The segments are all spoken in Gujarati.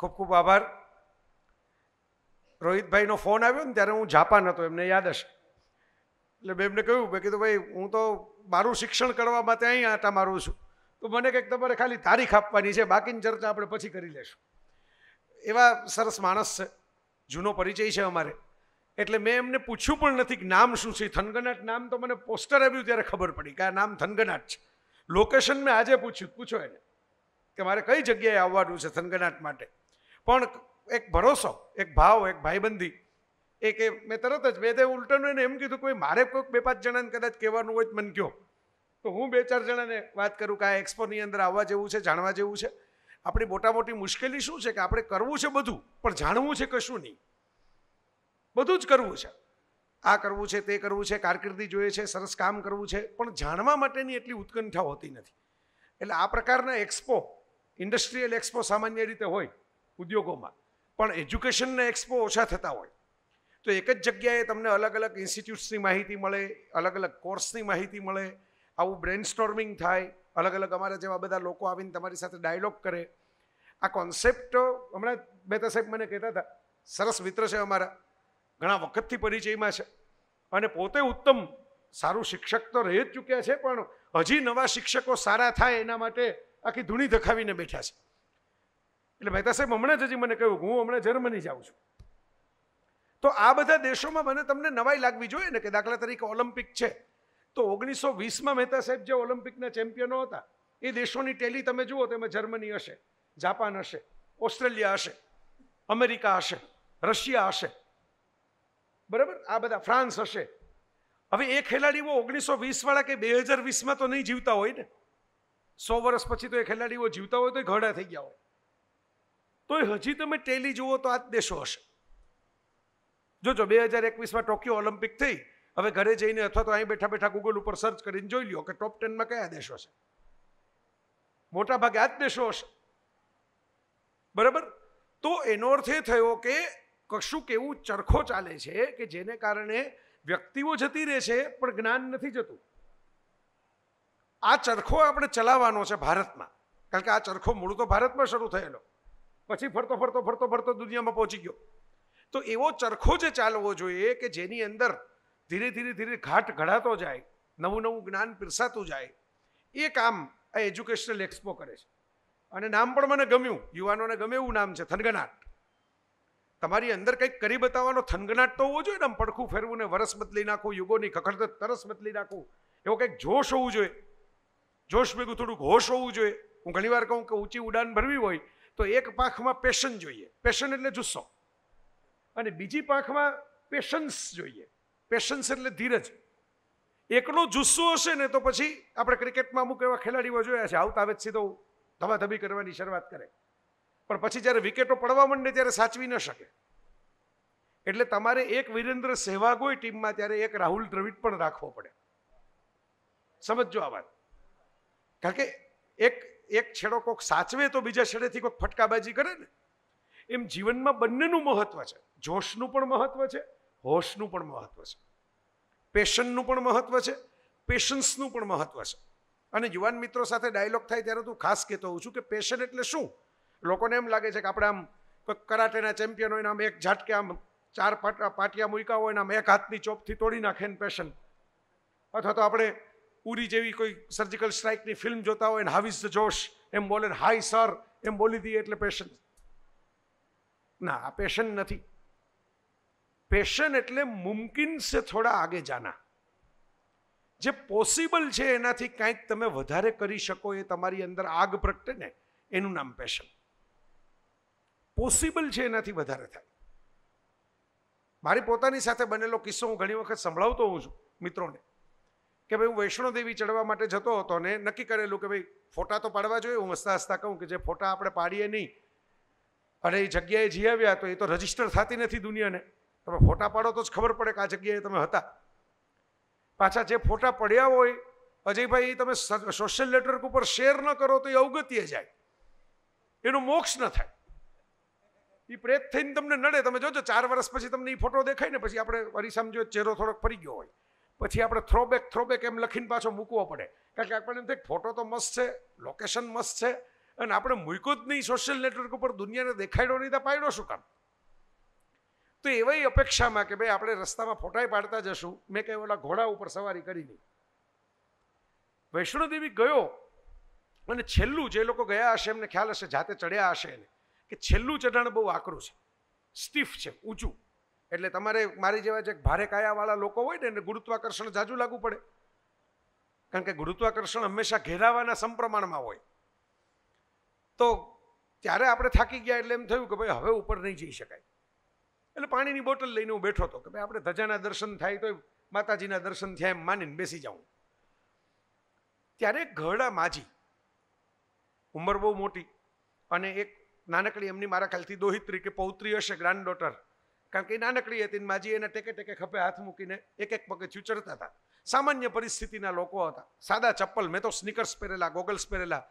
ખૂબ ખૂબ આભાર રોહિતભાઈનો ફોન આવ્યો ને ત્યારે હું જાપાન હતો એમને યાદ હશે એટલે મેં એમને કહ્યું મેં કીધું ભાઈ હું તો મારું શિક્ષણ કરવા માટે અહીં આટા મારું છું તો મને કંઈક તમારે ખાલી તારીખ આપવાની છે બાકીની ચર્ચા આપણે પછી કરી લેશું એવા સરસ માણસ છે જૂનો પરિચય છે અમારે એટલે મેં એમને પૂછ્યું પણ નથી કે નામ શું છે થનગનાટ નામ તો મને પોસ્ટર આવ્યું ત્યારે ખબર પડી કે આ નામ થનગનાટ છે લોકેશન મેં આજે પૂછ્યું પૂછો એને કે મારે કઈ જગ્યાએ આવવાનું છે થનગનાટ માટે પણ એક ભરોસો એક ભાવ એક ભાઈબંધી એક એ મેં તરત જ મેં તે ઉલટાનું એને એમ કીધું કે મારે કોઈક બે પાંચ જણાને કદાચ કહેવાનું હોય મન મને તો હું બે ચાર જણાને વાત કરું કે આ એક્સપોની અંદર આવવા જેવું છે જાણવા જેવું છે આપણી મોટા મોટી મુશ્કેલી શું છે કે આપણે કરવું છે બધું પણ જાણવું છે કશું નહીં બધું જ કરવું છે આ કરવું છે તે કરવું છે કારકિર્દી જોઈએ છે સરસ કામ કરવું છે પણ જાણવા માટેની એટલી ઉત્કંઠા હોતી નથી એટલે આ પ્રકારના એક્સપો ઇન્ડસ્ટ્રીયલ એક્સપો સામાન્ય રીતે હોય ઉદ્યોગોમાં પણ એજ્યુકેશનને એક્સપો ઓછા થતા હોય તો એક જ જગ્યાએ તમને અલગ અલગ ઇન્સ્ટિટ્યૂટ્સની માહિતી મળે અલગ અલગ કોર્સની માહિતી મળે આવું બ્રેન સ્ટોર્મિંગ થાય અલગ અલગ અમારા જેવા બધા લોકો આવીને તમારી સાથે ડાયલોગ કરે આ કોન્સેપ્ટ હમણાં મહેતા સાહેબ મને કહેતા હતા સરસ મિત્ર છે અમારા ઘણા વખતથી પરિચયમાં છે અને પોતે ઉત્તમ સારું શિક્ષક તો રહી જ ચૂક્યા છે પણ હજી નવા શિક્ષકો સારા થાય એના માટે આખી ધૂણી ધખાવીને બેઠા છે એટલે મહેતા સાહેબ હમણાં જ હજી મને કહ્યું હું હમણાં જર્મની જાઉં છું તો આ બધા દેશોમાં મને તમને નવાઈ લાગવી જોઈએ ને કે દાખલા તરીકે ઓલિમ્પિક છે તો ઓગણીસો વીસમાં મહેતા સાહેબ જે ઓલિમ્પિકના ચેમ્પિયનો હતા એ દેશોની ટેલી તમે જુઓ તો એમાં જર્મની હશે જાપાન હશે ઓસ્ટ્રેલિયા હશે અમેરિકા હશે રશિયા હશે બરાબર આ બધા ફ્રાન્સ હશે હવે એ ખેલાડીઓ ઓગણીસો વીસવાળા કે બે હજાર વીસમાં તો નહીં જીવતા હોય ને સો વર્ષ પછી તો એ ખેલાડીઓ જીવતા હોય તો ઘડા થઈ ગયા હોય તોય હજી તમે ટેલી જુઓ તો આ જ દેશો હશે જોજો બે હજાર એકવીસમાં ટોક્યો ઓલિમ્પિક થઈ હવે ઘરે જઈને અથવા તો અહીં બેઠા બેઠા ગૂગલ ઉપર સર્ચ કરીને જોઈ લો કે ટોપ ટેનમાં કયા દેશો છે મોટા ભાગે આ જ દેશો હશે બરાબર તો એનો અર્થ એ થયો કે કશુંક એવું ચરખો ચાલે છે કે જેને કારણે વ્યક્તિઓ જતી રહે છે પણ જ્ઞાન નથી જતું આ ચરખો આપણે ચલાવવાનો છે ભારતમાં કારણ કે આ ચરખો મૂળ તો ભારતમાં શરૂ થયેલો પછી ફરતો ફરતો ફરતો ફરતો દુનિયામાં પહોંચી ગયો તો એવો ચરખો જે ચાલવો જોઈએ કે જેની અંદર ધીરે ધીરે ધીરે ઘાટ ઘડાતો જાય નવું નવું જ્ઞાન પીરસાતું જાય એ કામ આ એજ્યુકેશનલ એક્સપો કરે છે અને નામ પણ મને ગમ્યું યુવાનોને ગમે એવું નામ છે થનગનાટ તમારી અંદર કંઈક કરી બતાવવાનો થનગનાટ તો હોવો જોઈએ ને આમ પડખું ફેરવું ને વરસ બદલી નાખું યુગોની ખખડત તરસ બદલી નાખું એવો કંઈક જોશ હોવું જોઈએ જોશ ભેગું થોડુંક હોશ હોવું જોઈએ હું ઘણીવાર કહું કે ઊંચી ઉડાન ભરવી હોય તો એક પાંખમાં પેશન જોઈએ પેશન એટલે જુસ્સો અને બીજી પાંખમાં પેશન્સ જોઈએ પેશન્સ એટલે ધીરજ એકનો જુસ્સો હશે ને તો પછી આપણે ક્રિકેટમાં અમુક એવા ખેલાડીઓ જોયા છે આવતા આવે સીધો ધબાધબી કરવાની શરૂઆત કરે પણ પછી જ્યારે વિકેટો પડવા માંડે ત્યારે સાચવી ન શકે એટલે તમારે એક વીરેન્દ્ર સહેવાગ હોય ટીમમાં ત્યારે એક રાહુલ દ્રવિડ પણ રાખવો પડે સમજો આ વાત કારણ કે એક એક છેડો કોઈક સાચવે તો બીજા છેડેથી કોઈક ફટકાબાજી કરે ને એમ જીવનમાં બંનેનું મહત્વ છે જોશનું પણ મહત્વ છે હોશનું પણ મહત્વ છે પેશનનું પણ મહત્વ છે પેશન્સનું પણ મહત્વ છે અને યુવાન મિત્રો સાથે ડાયલોગ થાય ત્યારે તું ખાસ કહેતો હોઉં છું કે પેશન એટલે શું લોકોને એમ લાગે છે કે આપણે આમ કોઈ કરાટેના ચેમ્પિયન હોય આમ એક ઝાટકે આમ ચાર પાટિયા મૂક્યા હોય ને આમ એક હાથની ચોપથી તોડી નાખે ને પેશન અથવા તો આપણે ઉરી જેવી કોઈ સર્જિકલ સ્ટ્રાઇકની ફિલ્મ જોતા હોય ને હાવીસ ધ જોશ એમ બોલે હાય સર એમ બોલી દઈએ એટલે પેશન ના આ પેશન નથી પેશન એટલે મુમકિન છે થોડા આગે જાના જે પોસિબલ છે એનાથી કાંઈક તમે વધારે કરી શકો એ તમારી અંદર આગ પ્રગટે ને એનું નામ પેશન પોસિબલ છે એનાથી વધારે થાય મારી પોતાની સાથે બનેલો કિસ્સો હું ઘણી વખત સંભળાવતો હોઉં છું મિત્રોને કે ભાઈ હું વૈષ્ણો દેવી ચડવા માટે જતો હતો ને નક્કી કરેલું કે ભાઈ ફોટા તો પાડવા જોઈએ હું હસતા હસતા કહું કે જે ફોટા આપણે પાડીએ નહીં અને એ જગ્યાએ જઈ આવ્યા તો એ તો રજીસ્ટર થતી નથી દુનિયાને તમે ફોટા પાડો તો જ ખબર પડે કે આ જગ્યાએ તમે હતા પાછા જે ફોટા પડ્યા હોય અજયભાઈ તમે સોશિયલ નેટવર્ક ઉપર શેર ન કરો તો એ અવગત્ય જાય એનું મોક્ષ ન થાય એ પ્રેત થઈને તમને નડે તમે જોજો ચાર વર્ષ પછી તમને એ ફોટો દેખાય ને પછી આપણે વરી સમજો ચહેરો થોડોક ફરી ગયો હોય પછી આપણે થ્રોબેક થ્રોબેક એમ લખીને પાછો મૂકવો પડે કારણ કે આપણને એમ થાય ફોટો તો મસ્ત છે લોકેશન મસ્ત છે અને આપણે મૂક્યું જ નહીં સોશિયલ નેટવર્ક ઉપર દુનિયાને દેખાડ્યો નહીં તો પાડ્યો શું કામ તો એવાય અપેક્ષામાં કે ભાઈ આપણે રસ્તામાં ફોટાય પાડતા જશું મેં કહ્યું ઓલા ઘોડા ઉપર સવારી કરી નહીં વૈષ્ણોદેવી ગયો અને છેલ્લું જે લોકો ગયા હશે એમને ખ્યાલ હશે જાતે ચડ્યા હશે એને કે છેલ્લું ચઢાણ બહુ આકરું છે સ્ટીફ છે ઊંચું એટલે તમારે મારી જેવા જે ભારે કાયાવાળા લોકો હોય ને એને ગુરુત્વાકર્ષણ જાજુ લાગુ પડે કારણ કે ગુરુત્વાકર્ષણ હંમેશા ઘેરાવાના સમપ્રમાણમાં હોય તો ત્યારે આપણે થાકી ગયા એટલે એમ થયું કે ભાઈ હવે ઉપર નહીં જઈ શકાય એટલે પાણીની બોટલ લઈને હું બેઠો હતો કે ભાઈ આપણે ધજાના દર્શન થાય તો માતાજીના દર્શન થયા એમ માનીને બેસી જાઉં ત્યારે ઘરડા માજી ઉંમર બહુ મોટી અને એક નાનકડી એમની મારા ખ્યાલથી દોહિત્રી કે પૌત્રી હશે ગ્રાન્ડ ડોટર કારણ કે એ નાનકડી હતી માજી એને ટેકે ટેકે ખભે હાથ મૂકીને એક એક પગે ચૂચડતા હતા સામાન્ય પરિસ્થિતિના લોકો હતા સાદા ચપ્પલ મેં તો સ્નીકર્સ પહેરેલા ગોગલ્સ પહેરેલા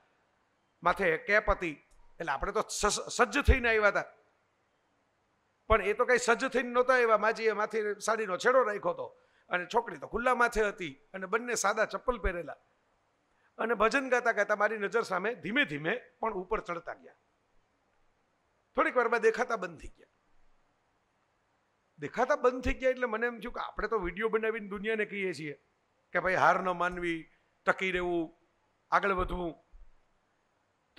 માથે કેપ હતી એટલે આપણે તો સજ્જ થઈને આવ્યા હતા પણ એ તો કંઈ સજ્જ થઈને નહોતા આવ્યા માજીએ માથે સાડીનો છેડો રાખ્યો હતો અને છોકરી તો ખુલ્લા માથે હતી અને બંને સાદા ચપ્પલ પહેરેલા અને ભજન ગાતા ગાતા મારી નજર સામે ધીમે ધીમે પણ ઉપર ચડતા ગયા થોડીક વારમાં દેખાતા બંધ થઈ ગયા દેખાતા બંધ થઈ ગયા એટલે મને એમ થયું કે આપણે તો વિડીયો બનાવીને દુનિયાને કહીએ છીએ કે ભાઈ હાર ન માનવી ટકી રહેવું આગળ વધવું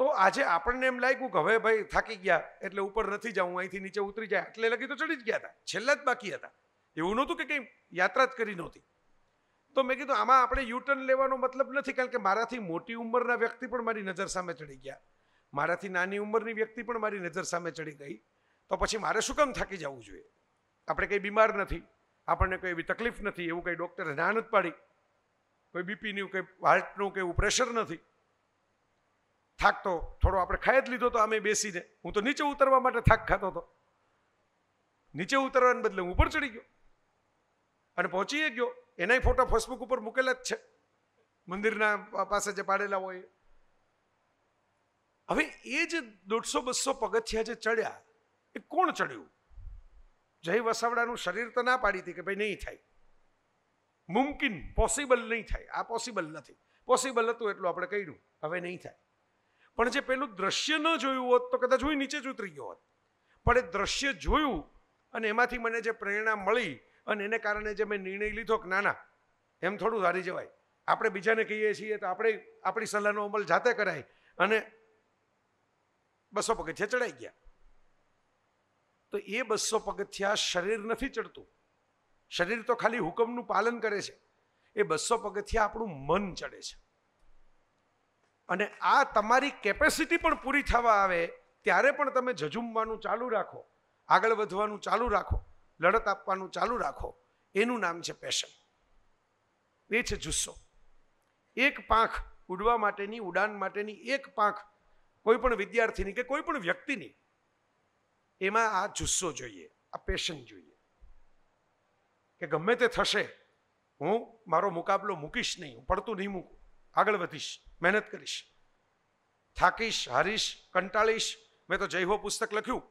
તો આજે આપણને એમ લાગ્યું કે હવે ભાઈ થાકી ગયા એટલે ઉપર નથી જાઉં અહીંથી નીચે ઉતરી જાય એટલે લગી તો ચડી જ ગયા હતા છેલ્લા જ બાકી હતા એવું નહોતું કે કંઈ યાત્રા જ કરી નહોતી તો મેં કીધું આમાં આપણે યુટર્ન લેવાનો મતલબ નથી કારણ કે મારાથી મોટી ઉંમરના વ્યક્તિ પણ મારી નજર સામે ચડી ગયા મારાથી નાની ઉંમરની વ્યક્તિ પણ મારી નજર સામે ચડી ગઈ તો પછી મારે શું કામ થાકી જવું જોઈએ આપણે કંઈ બીમાર નથી આપણને કોઈ એવી તકલીફ નથી એવું કંઈ ડૉક્ટરે ના નથી પાડી કોઈ બીપીનું કંઈ હાર્ટનું કે એવું પ્રેશર નથી થાક તો થોડો આપણે ખાઈ જ લીધો તો અમે બેસીને હું તો નીચે ઉતરવા માટે થાક ખાતો હતો નીચે ઉતરવાને બદલે હું ઉપર ચડી ગયો અને પહોંચીએ ગયો એનાય ફોટા ફેસબુક ઉપર મૂકેલા જ છે મંદિરના પાસે જે પાડેલા હોય હવે એ જ દોઢસો બસો પગથિયા જે ચડ્યા એ કોણ ચડ્યું જય વસાવડાનું શરીર તો ના પાડી હતી કે ભાઈ નહીં થાય મુમકિન પોસિબલ નહીં થાય આ પોસિબલ નથી પોસિબલ હતું એટલું આપણે કર્યું હવે નહીં થાય પણ જે પેલું દ્રશ્ય ન જોયું હોત તો કદાચ હું નીચે જ ઉતરી ગયો હોત પણ એ દ્રશ્ય જોયું અને એમાંથી મને જે પ્રેરણા મળી અને એને કારણે જે મેં નિર્ણય લીધો કે નાના એમ થોડું ધારી જવાય આપણે બીજાને કહીએ છીએ તો આપણે આપણી સલાહનો અમલ જાતે કરાય અને બસો પગે ચડાઈ ગયા તો એ બસો પગથિયા શરીર નથી ચડતું શરીર તો ખાલી હુકમનું પાલન કરે છે એ બસો પગથિયા આપણું મન ચડે છે અને આ તમારી કેપેસિટી પણ પૂરી થવા આવે ત્યારે પણ તમે ઝઝુમવાનું ચાલુ રાખો આગળ વધવાનું ચાલુ રાખો લડત આપવાનું ચાલુ રાખો એનું નામ છે પેશન એ છે જુસ્સો એક પાંખ ઉડવા માટેની ઉડાન માટેની એક પાંખ કોઈ પણ વિદ્યાર્થીની કે કોઈ પણ વ્યક્તિની એમાં આ જુસ્સો જોઈએ આ પેશન જોઈએ કે ગમે તે થશે હું મારો મુકાબલો મૂકીશ નહીં હું પડતું નહીં મૂકું આગળ વધીશ મહેનત કરીશ થાકીશ હારીશ કંટાળીશ મેં તો જયહો પુસ્તક લખ્યું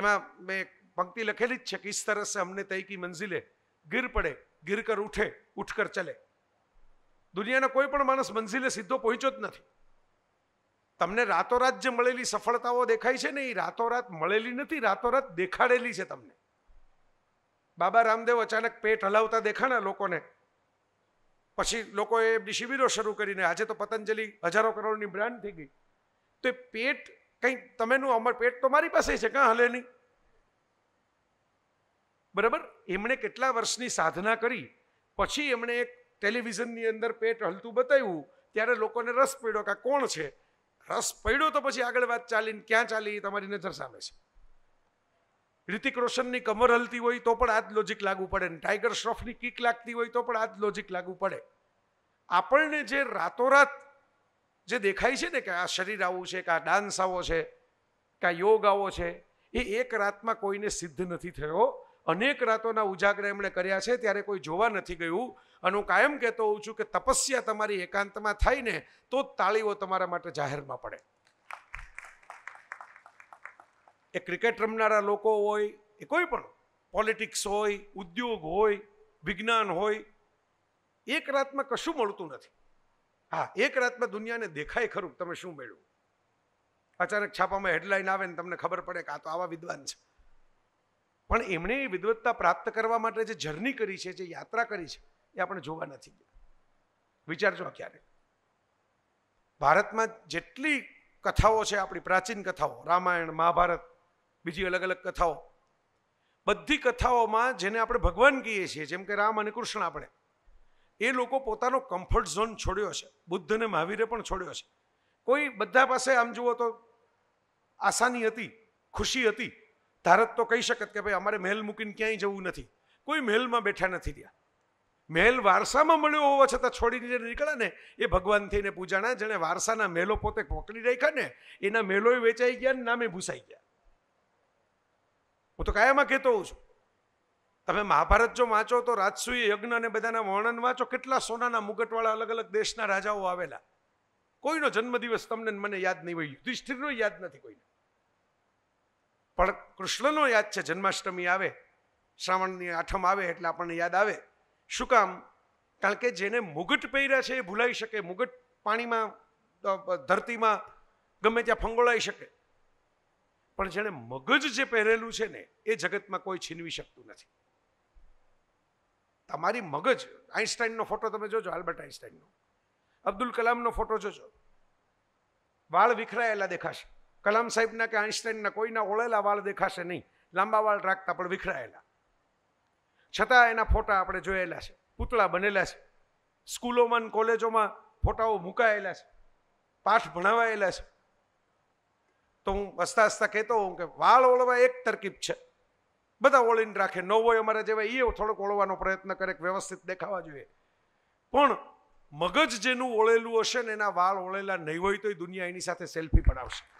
એમાં મેં પંક્તિ લખેલી જ છે કે ઇસ તરહ અમને તૈકી કી મંઝિલે ગીર પડે ગીર કર ઉઠે ઉઠકર ચલે દુનિયાના કોઈ પણ માણસ મંઝિલે સીધો પહોંચ્યો જ નથી તમને રાતોરાત જે મળેલી સફળતાઓ દેખાય છે ને એ રાતોરાત મળેલી નથી રાતોરાત દેખાડેલી છે તમને બાબા રામદેવ અચાનક પેટ હલાવતા દેખાણા લોકોને પછી લોકોએ એમની શિબિરો શરૂ કરીને આજે તો પતંજલિ હજારો કરોડની બ્રાન્ડ થઈ ગઈ તો એ પેટ કંઈ તમેનું અમર પેટ તો મારી પાસે છે કાં હલે નહીં બરાબર એમણે કેટલા વર્ષની સાધના કરી પછી એમણે એક ટેલિવિઝનની અંદર પેટ હલતું બતાવ્યું ત્યારે લોકોને રસ પડ્યો કે કોણ છે રસ પડ્યો તો પછી આગળ વાત ચાલીને ક્યાં ચાલી તમારી નજર સામે છે રિતિક રોશનની કમર હલતી હોય તો પણ આ જ લોજિક લાગુ પડે ને ટાઈગર શ્રોફની કિક લાગતી હોય તો પણ આ જ લોજિક લાગુ પડે આપણને જે રાતોરાત જે દેખાય છે ને કે આ શરીર આવું છે કે આ ડાન્સ આવો છે કે આ યોગ આવો છે એ એક રાતમાં કોઈને સિદ્ધ નથી થયો અનેક રાતોના ઉજાગરે એમણે કર્યા છે ત્યારે કોઈ જોવા નથી ગયું અને હું કાયમ કહેતો હોઉં છું કે તપસ્યા તમારી એકાંતમાં થાય ને તો જ તાળીઓ તમારા માટે જાહેરમાં પડે એ ક્રિકેટ રમનારા લોકો હોય એ કોઈ પણ પોલિટિક્સ હોય ઉદ્યોગ હોય વિજ્ઞાન હોય એક રાતમાં કશું મળતું નથી હા એક રાતમાં દુનિયાને દેખાય ખરું તમે શું મેળવું અચાનક છાપામાં હેડલાઇન આવે ને તમને ખબર પડે કે આ તો આવા વિદ્વાન છે પણ એમણે એ વિદવત્તા પ્રાપ્ત કરવા માટે જે જર્ની કરી છે જે યાત્રા કરી છે એ આપણે જોવા નથી ગયા વિચારજો ક્યારે ભારતમાં જેટલી કથાઓ છે આપણી પ્રાચીન કથાઓ રામાયણ મહાભારત બીજી અલગ અલગ કથાઓ બધી કથાઓમાં જેને આપણે ભગવાન કહીએ છીએ જેમ કે રામ અને કૃષ્ણ આપણે એ લોકો પોતાનો કમ્ફર્ટ ઝોન છોડ્યો છે બુદ્ધ અને મહાવીરે પણ છોડ્યો છે કોઈ બધા પાસે આમ જુઓ તો આસાની હતી ખુશી હતી ભારત તો કહી શકત કે ભાઈ અમારે મહેલ મૂકીને ક્યાંય જવું નથી કોઈ મહેલમાં બેઠા નથી ત્યાં મહેલ વારસામાં મળ્યો હોવા છતાં છોડીને જે નીકળે ને એ ભગવાન થઈને પૂજાણા જેણે વારસાના મહેલો પોતે પકડી રાખ્યા ને એના મહેલો વેચાઈ ગયા ને નામે ભૂસાઈ ગયા હું તો કાયમાં કહેતો હોઉં છું તમે મહાભારત જો વાંચો તો રાજસુય યજ્ઞ અને બધાના વર્ણન વાંચો કેટલા સોનાના મુગટવાળા અલગ અલગ દેશના રાજાઓ આવેલા કોઈનો જન્મદિવસ તમને મને યાદ નહીં હોય યુધિષ્ઠિરનો યાદ નથી કોઈને પણ કૃષ્ણનો યાદ છે જન્માષ્ટમી આવે શ્રાવણની આઠમ આવે એટલે આપણને યાદ આવે શું કામ કારણ કે જેને મુગટ પહેર્યા છે એ ભૂલાઈ શકે મુગટ પાણીમાં ધરતીમાં ગમે ત્યાં ફંગોળાઈ શકે પણ જેણે મગજ જે પહેરેલું છે ને એ જગતમાં કોઈ છીનવી શકતું નથી તમારી મગજ આઈન્સ્ટાઈનનો ફોટો તમે જોજો આલ્બર્ટ આઈન્સ્ટાઈનનો અબ્દુલ કલામનો ફોટો જોજો વાળ વિખરાયેલા દેખાશે કલામ સાહેબના કે આઈન્સ્ટાઈનના કોઈના ઓળેલા વાળ દેખાશે નહીં લાંબા વાળ રાખતા પણ વિખરાયેલા છતાં એના ફોટા આપણે જોયેલા છે પૂતળા બનેલા છે સ્કૂલોમાં કોલેજોમાં ફોટાઓ મુકાયેલા છે પાઠ ભણાવાયેલા છે તો હું હસતા હસતા કહેતો હોઉં કે વાળ ઓળવા એક તરકીબ છે બધા ઓળીને રાખે ન હોય અમારા જેવા એ થોડોક ઓળવાનો પ્રયત્ન કરે વ્યવસ્થિત દેખાવા જોઈએ પણ મગજ જેનું ઓળેલું હશે ને એના વાળ ઓળેલા નહીં હોય તો દુનિયા એની સાથે સેલ્ફી પડાવશે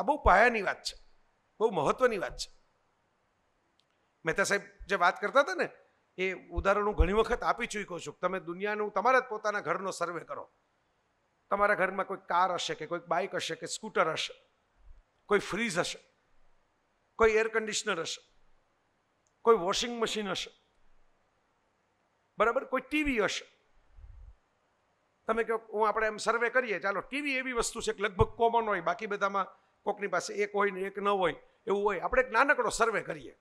આ બહુ પાયાની વાત છે બહુ મહત્વની વાત છે મહેતા સાહેબ જે વાત કરતા હતા ને એ ઉદાહરણ હું ઘણી વખત આપી ચૂકો છું તમે દુનિયાનું તમારા જ પોતાના ઘરનો સર્વે કરો તમારા ઘરમાં કોઈ કાર હશે કે કોઈક બાઇક હશે કે સ્કૂટર હશે કોઈ ફ્રીજ હશે કોઈ એર કન્ડિશનર હશે કોઈ વોશિંગ મશીન હશે બરાબર કોઈ ટીવી હશે તમે કહો હું આપણે એમ સર્વે કરીએ ચાલો ટીવી એવી વસ્તુ છે કે લગભગ કોમન હોય બાકી બધામાં કોકની પાસે એક હોય ને એક ન હોય એવું હોય આપણે એક નાનકડો સર્વે કરીએ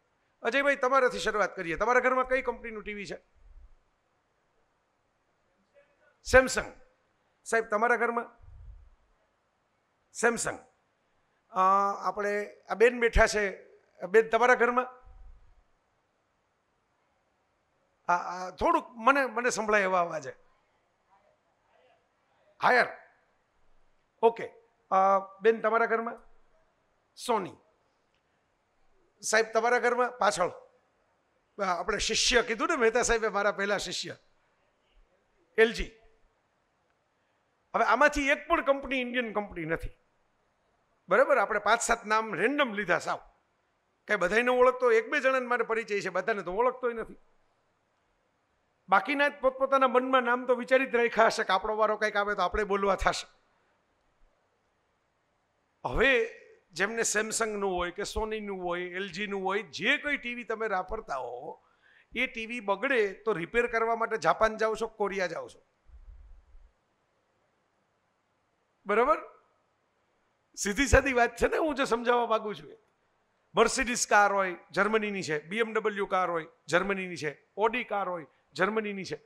અજયભાઈ તમારાથી શરૂઆત કરીએ તમારા ઘરમાં કઈ કંપનીનું ટીવી છે સેમસંગ સાહેબ તમારા ઘરમાં સેમસંગ આપણે આ બેન બેઠા છે બેન તમારા ઘરમાં આ થોડુંક મને મને સંભળાય એવા અવાજે હાયર ઓકે બેન તમારા ઘરમાં સોની સાહેબ તમારા ઘરમાં પાછળ આપણે શિષ્ય કીધું ને મહેતા સાહેબે મારા પહેલા શિષ્ય એલજી હવે આમાંથી એક પણ કંપની ઇન્ડિયન કંપની નથી બરાબર આપણે પાંચ સાત નામ રેન્ડમ લીધા સાવ કાંઈ બધાને ઓળખતો એક બે જણાને મારે પરિચય છે બધાને તો ઓળખતોય નથી બાકીના પોતપોતાના મનમાં નામ તો વિચારી જ રાખ્યા હશે કે આપણો વારો કંઈક આવે તો આપણે બોલવા થશે હવે જેમને સેમસંગનું હોય કે સોનીનું હોય એલજીનું હોય જે કોઈ ટીવી તમે વાપરતા હો એ ટીવી બગડે તો રિપેર કરવા માટે જાપાન જાઓ છો કોરિયા જાઓ છો બરાબર સીધી સાધી વાત છે ને હું જે સમજાવવા માગું છું મર્સિડીઝ કાર હોય જર્મનીની છે બીએમડબલ્યુ કાર હોય જર્મનીની છે ઓડી કાર હોય જર્મનીની છે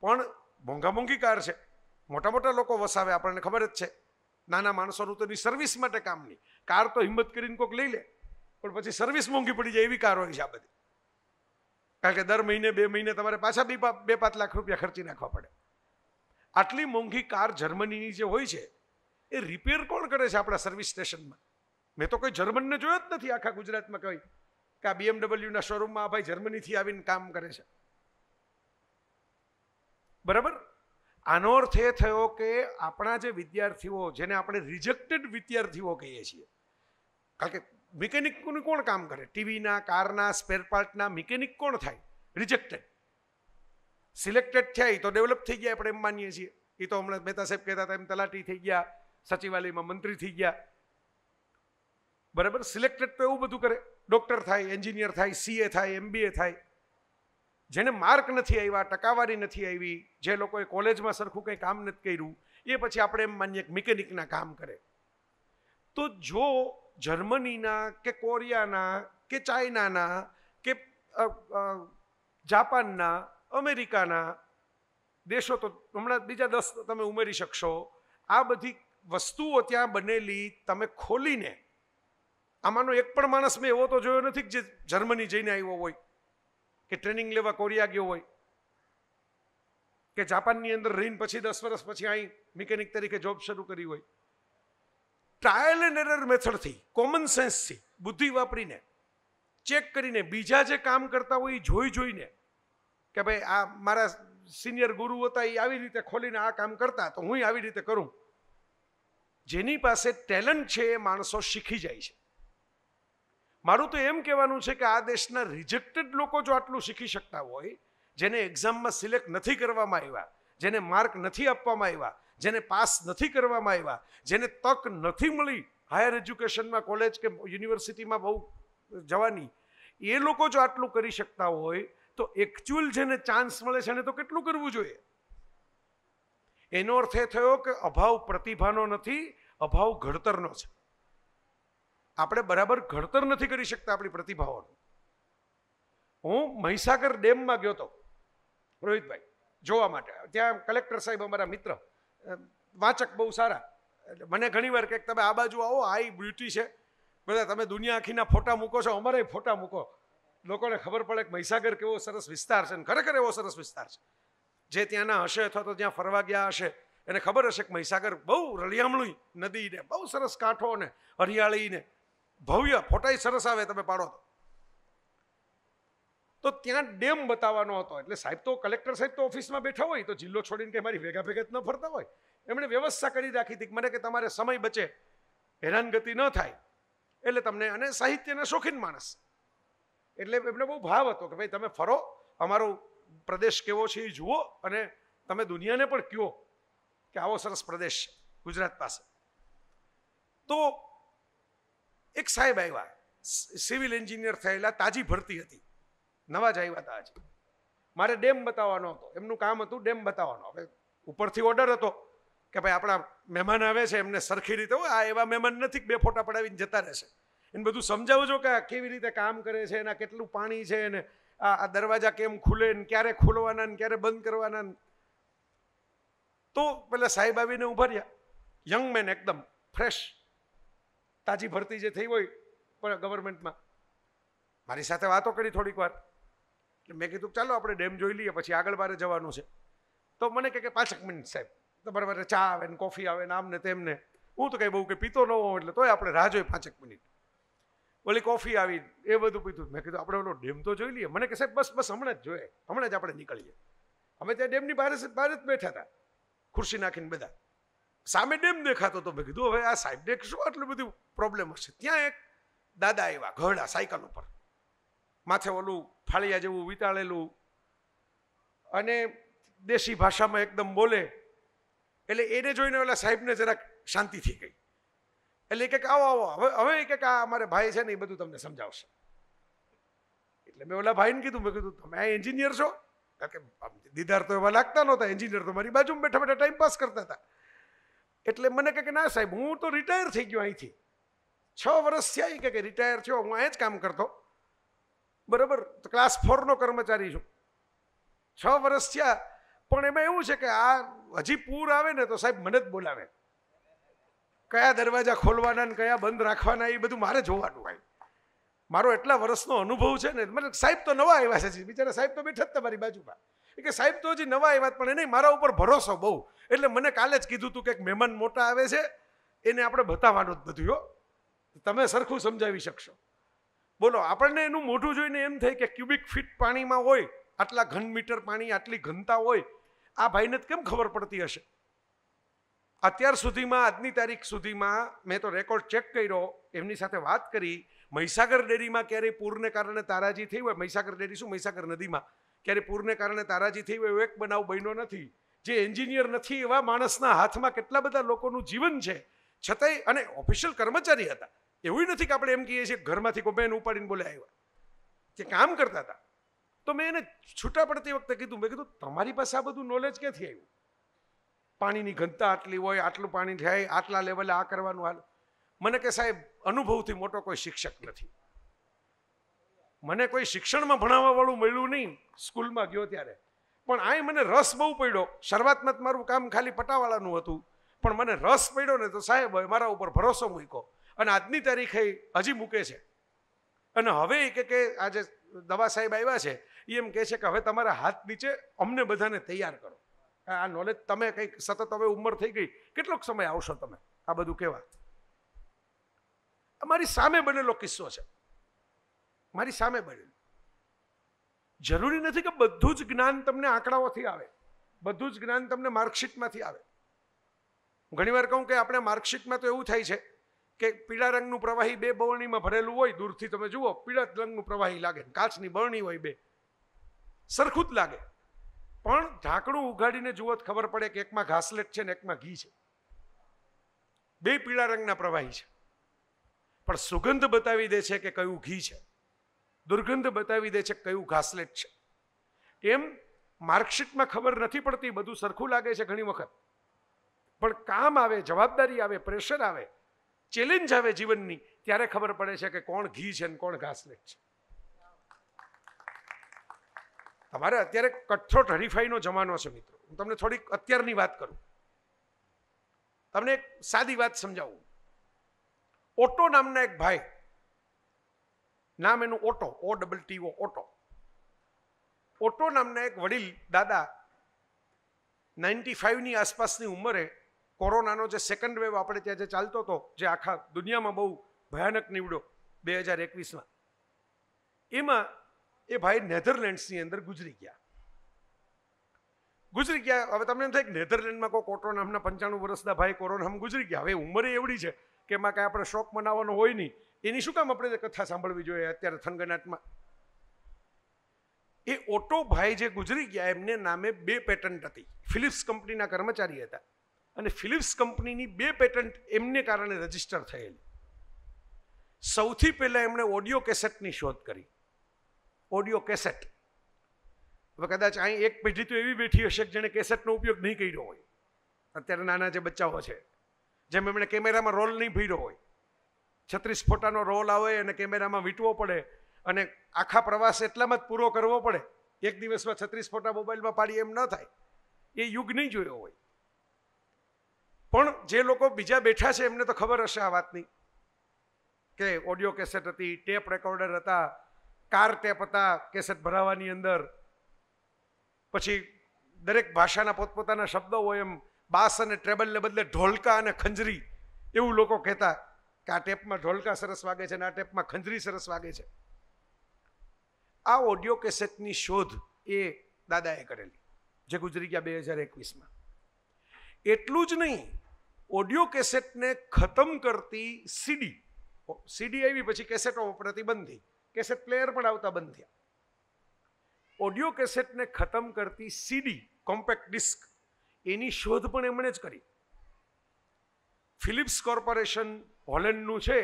પણ મોંઘા મોંઘી કાર છે મોટા મોટા લોકો વસાવે આપણને ખબર જ છે નાના માણસોનું તો એની સર્વિસ માટે કામની કાર તો હિંમત કરીને કોઈક લઈ લે પણ પછી સર્વિસ મોંઘી પડી જાય એવી કાર હોય છે આ બધી કારણ કે દર મહિને બે મહિને તમારે પાછા બે બે પાંચ લાખ રૂપિયા ખર્ચી નાખવા પડે આટલી મોંઘી કાર જર્મનીની જે હોય છે એ રિપેર કોણ કરે છે આપણા સર્વિસ સ્ટેશનમાં મેં તો કોઈ જર્મનને જોયો જ નથી આખા ગુજરાતમાં કોઈ કે આ બીએમડબલ્યુના શોરૂમમાં આ ભાઈ જર્મનીથી આવીને કામ કરે છે બરાબર આનો અર્થ એ થયો કે આપણા જે વિદ્યાર્થીઓ જેને આપણે રિજેક્ટેડ વિદ્યાર્થીઓ કહીએ છીએ કારણ કે મિકેનિકનું કોણ કામ કરે ટીવીના કારના સ્પેરપાર્ટના મિકેનિક કોણ થાય રિજેક્ટેડ સિલેક્ટેડ થાય તો ડેવલપ થઈ ગયા આપણે એમ માનીએ છીએ એ તો હમણાં મહેતા સાહેબ કહેતા હતા એમ તલાટી થઈ ગયા સચિવાલયમાં મંત્રી થઈ ગયા બરાબર સિલેક્ટેડ તો એવું બધું કરે ડૉક્ટર થાય એન્જિનિયર થાય સીએ થાય એમબીએ થાય જેને માર્ક નથી આવ્યા ટકાવારી નથી આવી જે લોકોએ કોલેજમાં સરખું કંઈ કામ નથી કર્યું એ પછી આપણે એમ માનીએ કે મિકેનિકના કામ કરે તો જો જર્મનીના કે કોરિયાના કે ચાઇનાના કે જાપાનના અમેરિકાના દેશો તો હમણાં બીજા દસ તમે ઉમેરી શકશો આ બધી વસ્તુઓ ત્યાં બનેલી તમે ખોલીને આમાંનો એક પણ માણસ મેં એવો તો જોયો નથી કે જે જર્મની જઈને આવ્યો હોય કે ટ્રેનિંગ લેવા કોરિયા ગયો હોય કે જાપાનની અંદર રહીને પછી દસ વર્ષ પછી અહીં મિકેનિક તરીકે જોબ શરૂ કરી હોય ટ્રાયલ એન્ડ એરર મેથડથી કોમન સેન્સથી બુદ્ધિ વાપરીને ચેક કરીને બીજા જે કામ કરતા હોય એ જોઈ જોઈને કે ભાઈ આ મારા સિનિયર ગુરુ હતા એ આવી રીતે ખોલીને આ કામ કરતા તો હું આવી રીતે કરું જેની પાસે ટેલેન્ટ છે એ માણસો શીખી જાય છે મારું તો એમ કહેવાનું છે કે આ દેશના રિજેક્ટેડ લોકો જો આટલું શીખી શકતા હોય જેને એક્ઝામમાં સિલેક્ટ નથી કરવામાં આવ્યા જેને માર્ક નથી આપવામાં આવ્યા જેને પાસ નથી કરવામાં આવ્યા જેને તક નથી મળી હાયર એજ્યુકેશનમાં કોલેજ કે યુનિવર્સિટીમાં બહુ જવાની એ લોકો જો આટલું કરી શકતા હોય તો એકચ્યુઅલ જેને ચાન્સ મળે છે એને તો કેટલું કરવું જોઈએ એનો અર્થ એ થયો કે અભાવ પ્રતિભાનો નથી અભાવ ઘડતરનો છે આપણે બરાબર ઘડતર નથી કરી શકતા આપણી પ્રતિભાવોનું હું મહીસાગર ડેમમાં ગયો હતો રોહિતભાઈ જોવા માટે ત્યાં કલેક્ટર સાહેબ અમારા મિત્ર વાચક બહુ સારા એટલે મને ઘણીવાર કંઈક તમે આ બાજુ આવો આઈ બ્યુટી છે બધા તમે દુનિયા આખીના ફોટા મૂકો છો અમારે ફોટા મૂકો લોકોને ખબર પડે કે મહીસાગર કેવો સરસ વિસ્તાર છે અને ખરેખર એવો સરસ વિસ્તાર છે જે ત્યાંના હશે અથવા તો ત્યાં ફરવા ગયા હશે એને ખબર હશે કે મહીસાગર બહુ રળિયામણું નદી ને બહુ સરસ કાંઠો ને હરિયાળી ને ભવ્ય ફોટાઈ સરસ આવે તમે પાડો તો તો ત્યાં ડેમ બતાવવાનો હતો એટલે સાહેબ તો કલેક્ટર સાહેબ તો ઓફિસમાં બેઠા હોય તો જિલ્લો છોડીને કે મારી ભેગા ભેગા ન ફરતા હોય એમણે વ્યવસ્થા કરી રાખી હતી મને કે તમારે સમય બચે હેરાનગતિ ન થાય એટલે તમને અને સાહિત્યના શોખીન માણસ એટલે એમને બહુ ભાવ હતો કે ભાઈ તમે ફરો અમારો પ્રદેશ કેવો છે એ જુઓ અને તમે દુનિયાને પણ કહો કે આવો સરસ પ્રદેશ ગુજરાત પાસે તો એક સાહેબ આવ્યા સિવિલ એન્જિનિયર થયેલા તાજી ભરતી હતી નવા જ આવ્યા હતા આજે મારે ડેમ બતાવવાનો હતો એમનું કામ હતું ડેમ બતાવવાનો હવે ઉપરથી ઓર્ડર હતો કે ભાઈ આપણા મહેમાન આવે છે એમને સરખી રીતે આ એવા મહેમાન નથી બે ફોટા પડાવીને જતા રહેશે એને બધું સમજાવો સમજાવજો કે આ કેવી રીતે કામ કરે છે એના કેટલું પાણી છે અને આ દરવાજા કેમ ખુલે ને ક્યારે ખોલવાના ને ક્યારે બંધ કરવાના તો પેલા સાહેબ આવીને ઉભા રહ્યા યંગ મેન એકદમ ફ્રેશ તાજી ભરતી જે થઈ હોય પણ ગવર્મેન્ટમાં મારી સાથે વાતો કરી થોડીક વાર એટલે મેં કીધું ચાલો આપણે ડેમ જોઈ લઈએ પછી આગળ બારે જવાનું છે તો મને કહે કે પાંચક મિનિટ સાહેબ તો બરાબર ચા આવે ને કોફી આવે ને આમ ને તેમને હું તો કંઈ બહુ કે પીતો ન હોઉં એટલે તોય આપણે રાહ જોઈએ પાંચક મિનિટ ઓલી કોફી આવી એ બધું પીધું મેં કીધું આપણે ઓલો ડેમ તો જોઈ લઈએ મને કહે સાહેબ બસ બસ હમણાં જ જોઈએ હમણાં જ આપણે નીકળીએ અમે ત્યાં ડેમની બહાર બહાર જ બેઠા હતા ખુરશી નાખીને બધા સામે ડેમ દેખાતો તો મેં કીધું હવે આ સાહેબને શું આટલું બધું પ્રોબ્લેમ હશે ત્યાં એક દાદા આવ્યા ઘરડા સાયકલ ઉપર માથે ઓલું ફાળિયા જેવું વિતાળેલું અને દેશી ભાષામાં એકદમ બોલે એટલે એને જોઈને ઓલા સાહેબને જરાક શાંતિ થઈ ગઈ એટલે કે આવો આવો હવે હવે કે આ અમારે ભાઈ છે ને એ બધું તમને સમજાવશે એટલે મેં ઓલા ભાઈને કીધું મેં કીધું તમે એન્જિનિયર છો કારણ કે દીદાર તો એવા લાગતા નહોતા એન્જિનિયર તો મારી બાજુમાં બેઠા બેઠા ટાઈમ પાસ કરતા હતા એટલે મને કહે કે ના સાહેબ હું તો રિટાયર થઈ ગયો અહીંથી છ વર્ષ થયા કે રિટાયર થયો હું અહીંયા જ કામ કરતો બરાબર ક્લાસ ફોરનો કર્મચારી છું છ વર્ષ થયા પણ એમાં એવું છે કે આ હજી પૂર આવે ને તો સાહેબ મને જ બોલાવે કયા દરવાજા ખોલવાના ને કયા બંધ રાખવાના એ બધું મારે જોવાનું હોય મારો એટલા વર્ષનો અનુભવ છે ને મને સાહેબ તો નવા આવ્યા છે બિચારા સાહેબ તો બેઠા જ તમારી બાજુમાં એ કે સાહેબ તો હજી નવા વાત પણ નહીં મારા ઉપર ભરોસો બહુ એટલે મને કાલે જ કીધું હતું કે એક મહેમાન મોટા આવે છે એને આપણે બતાવવાનું જ નથી હો તમે સરખું સમજાવી શકશો બોલો આપણને એનું મોઢું જોઈને એમ થાય કે ક્યુબિક ફીટ પાણીમાં હોય આટલા ઘન મીટર પાણી આટલી ઘનતા હોય આ ભાઈને જ કેમ ખબર પડતી હશે અત્યાર સુધીમાં આજની તારીખ સુધીમાં મેં તો રેકોર્ડ ચેક કર્યો એમની સાથે વાત કરી મહીસાગર ડેરીમાં ક્યારેય પૂરને કારણે તારાજી થઈ હોય મહીસાગર ડેરી શું મહીસાગર નદીમાં ક્યારે પૂરને કારણે તારાજી થઈ હોય એવો એક બનાવ બન્યો નથી જે એન્જિનિયર નથી એવા માણસના હાથમાં કેટલા બધા લોકોનું જીવન છે છતાંય અને ઓફિશિયલ કર્મચારી હતા એવું નથી કે આપણે એમ કહીએ છીએ ઘરમાંથી ગમે ઉપાડીને બોલે આવ્યા જે કામ કરતા હતા તો મેં એને છૂટા પડતી વખતે કીધું મેં કીધું તમારી પાસે આ બધું નોલેજ ક્યાંથી આવ્યું પાણીની ઘનતા આટલી હોય આટલું પાણી થાય આટલા લેવલે આ કરવાનું હાલ મને કે સાહેબ અનુભવથી મોટો કોઈ શિક્ષક નથી મને કોઈ શિક્ષણમાં ભણાવવાવાળું મળ્યું નહીં સ્કૂલમાં ગયો ત્યારે પણ આય મને રસ બહુ પડ્યો શરૂઆતમાં મારું કામ ખાલી પટાવાળાનું હતું પણ મને રસ પડ્યો ને તો સાહેબ મારા ઉપર ભરોસો મૂક્યો અને આજની તારીખે હજી મૂકે છે અને હવે એ કે આજે દવા સાહેબ આવ્યા છે એ એમ કહે છે કે હવે તમારા હાથ નીચે અમને બધાને તૈયાર કરો આ નોલેજ તમે કંઈક સતત હવે ઉંમર થઈ ગઈ કેટલોક સમય આવશો તમે આ બધું કહેવા અમારી સામે બનેલો કિસ્સો છે મારી સામે બનેલું જરૂરી નથી કે બધું જ જ્ઞાન તમને આંકડાઓથી આવે બધું જ જ્ઞાન તમને માર્કશીટમાંથી આવે હું ઘણીવાર કહું કે આપણે માર્કશીટમાં તો એવું થાય છે કે પીળા રંગનું પ્રવાહી બે બરણીમાં ભરેલું હોય દૂરથી તમે જુઓ પીળા રંગનું પ્રવાહી લાગે કાચની બરણી હોય બે સરખું જ લાગે પણ ઢાંકણું ઉઘાડીને જુઓ જ ખબર પડે કે એકમાં ઘાસલેટ છે ને એકમાં ઘી છે બે પીળા રંગના પ્રવાહી છે પણ સુગંધ બતાવી દે છે કે કયું ઘી છે દુર્ગંધ બતાવી દે છે કયું ઘાસલેટ છે એમ માર્કશીટમાં ખબર નથી પડતી બધું સરખું લાગે છે ઘણી વખત પણ કામ આવે જવાબદારી આવે પ્રેશર આવે ચેલેન્જ આવે જીવનની ત્યારે ખબર પડે છે કે કોણ ઘી છે ને કોણ ઘાસલેટ છે તમારે અત્યારે કઠોટ હરીફાઈનો જમાનો છે મિત્રો હું તમને થોડીક અત્યારની વાત કરું તમને એક સાદી વાત સમજાવું ઓટો નામના એક ભાઈ નામ એનું auto O double T O auto auto નામના એક વડીલ દાદા નાઇન્ટી ફાઇવની આસપાસની ઉંમરે કોરોનાનો જે સેકન્ડ વેવ આપણે ત્યાં જે ચાલતો હતો જે આખા દુનિયામાં બહુ ભયાનક નીવડ્યો બે હજાર એકવીસમાં એમાં એ ભાઈ નેધરલેન્ડ્સની અંદર ગુજરી ગયા ગુજરી ગયા હવે તમને એમ થાય કે નેધરલેન્ડમાં કોઈ કોટો નામના પંચાણું વર્ષના ભાઈ કોરોનામાં ગુજરી ગયા હવે ઉંમરે એવડી છે કે એમાં કાંઈ આપણે શોખ મનાવવાનો હોય નહીં એની શું કામ આપણે કથા સાંભળવી જોઈએ અત્યારે થનગનાટમાં એ ઓટો ભાઈ જે ગુજરી ગયા એમને નામે બે પેટન્ટ હતી ફિલિપ્સ કંપનીના કર્મચારી હતા અને ફિલિપ્સ કંપનીની બે પેટન્ટ એમને કારણે રજિસ્ટર થયેલી સૌથી પહેલાં એમણે ઓડિયો કેસેટની શોધ કરી ઓડિયો કેસેટ હવે કદાચ અહીં એક પેઢી તો એવી બેઠી હશે કે જેણે કેસેટનો ઉપયોગ નહીં કર્યો હોય અત્યારે નાના જે બચ્ચાઓ છે જેમ એમણે કેમેરામાં રોલ નહીં ભર્યો હોય છત્રીસ ફોટાનો રોલ આવે અને કેમેરામાં વીંટવો પડે અને આખા પ્રવાસ એટલામાં જ પૂરો કરવો પડે એક દિવસમાં છત્રીસ ફોટા મોબાઈલમાં પાડી એમ ન થાય એ યુગ નહીં જોયો હોય પણ જે લોકો બીજા બેઠા છે એમને તો ખબર હશે આ વાતની કે ઓડિયો કેસેટ હતી ટેપ રેકોર્ડર હતા કાર ટેપ હતા કેસેટ ભરાવાની અંદર પછી દરેક ભાષાના પોતપોતાના શબ્દો હોય એમ બાસ અને ટ્રેબલને બદલે ઢોલકા અને ખંજરી એવું લોકો કહેતા કે આ ટેપમાં ઢોલકા સરસ વાગે છે અને આ ટેપમાં ખંજરી સરસ વાગે છે આ ઓડિયો કેસેટની શોધ એ દાદાએ કરેલી જે ગુજરી ગયા બે હજાર એકવીસમાં એટલું જ નહીં ઓડિયો કેસેટને ખતમ કરતી સીડી સીડી આવી પછી કેસેટો વપરાતી બંધ થઈ કેસેટ પ્લેયર પણ આવતા બંધ થયા ઓડિયો કેસેટને ખતમ કરતી સીડી કોમ્પેક્ટ ડિસ્ક એની શોધ પણ એમણે જ કરી ફિલિપ્સ કોર્પોરેશન હોલેન્ડનું છે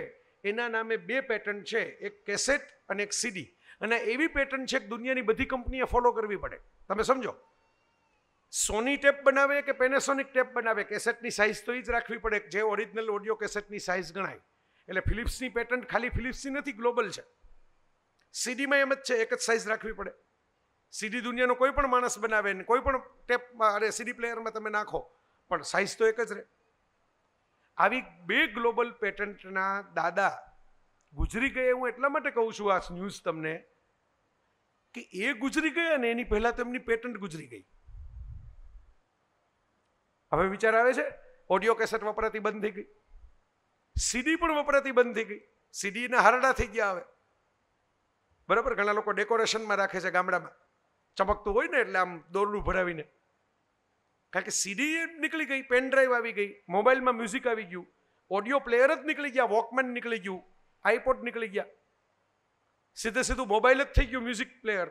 એના નામે બે પેટર્ન છે એક કેસેટ અને એક સીડી અને એવી પેટર્ન છે કે દુનિયાની બધી કંપનીએ ફોલો કરવી પડે તમે સમજો સોની ટેપ બનાવે કે પેનેસોનિક ટેપ બનાવે કેસેટની સાઇઝ તો એ જ રાખવી પડે જે ઓરિજિનલ ઓડિયો કેસેટની સાઇઝ ગણાય એટલે ફિલિપ્સની પેટર્ન ખાલી ફિલિપ્સની નથી ગ્લોબલ છે સીડીમાં એમ જ છે એક જ સાઇઝ રાખવી પડે સીડી દુનિયાનો કોઈ પણ માણસ બનાવે ને કોઈ પણ ટેપ અરે સીડી પ્લેયરમાં તમે નાખો પણ સાઇઝ તો એક જ રહે આવી બે ગ્લોબલ પેટન્ટના દાદા ગુજરી ગયા હું એટલા માટે કહું છું આ ન્યૂઝ તમને કે એ ગુજરી ગયા ને એની પહેલાં તેમની પેટન્ટ ગુજરી ગઈ હવે વિચાર આવે છે ઓડિયો કેસેટ વપરાતી બંધ થઈ ગઈ સીડી પણ વપરાતી બંધ થઈ ગઈ સીડીના હારડા થઈ ગયા હવે બરાબર ઘણા લોકો ડેકોરેશનમાં રાખે છે ગામડામાં ચમકતું હોય ને એટલે આમ દોરડું ભરાવીને કારણ કે સીડી નીકળી ગઈ પેન ડ્રાઈવ આવી ગઈ મોબાઈલમાં મ્યુઝિક આવી ગયું ઓડિયો પ્લેયર જ નીકળી ગયા વોકમેન નીકળી ગયું આઈપોડ નીકળી ગયા સીધે સીધું મોબાઈલ જ થઈ ગયું મ્યુઝિક પ્લેયર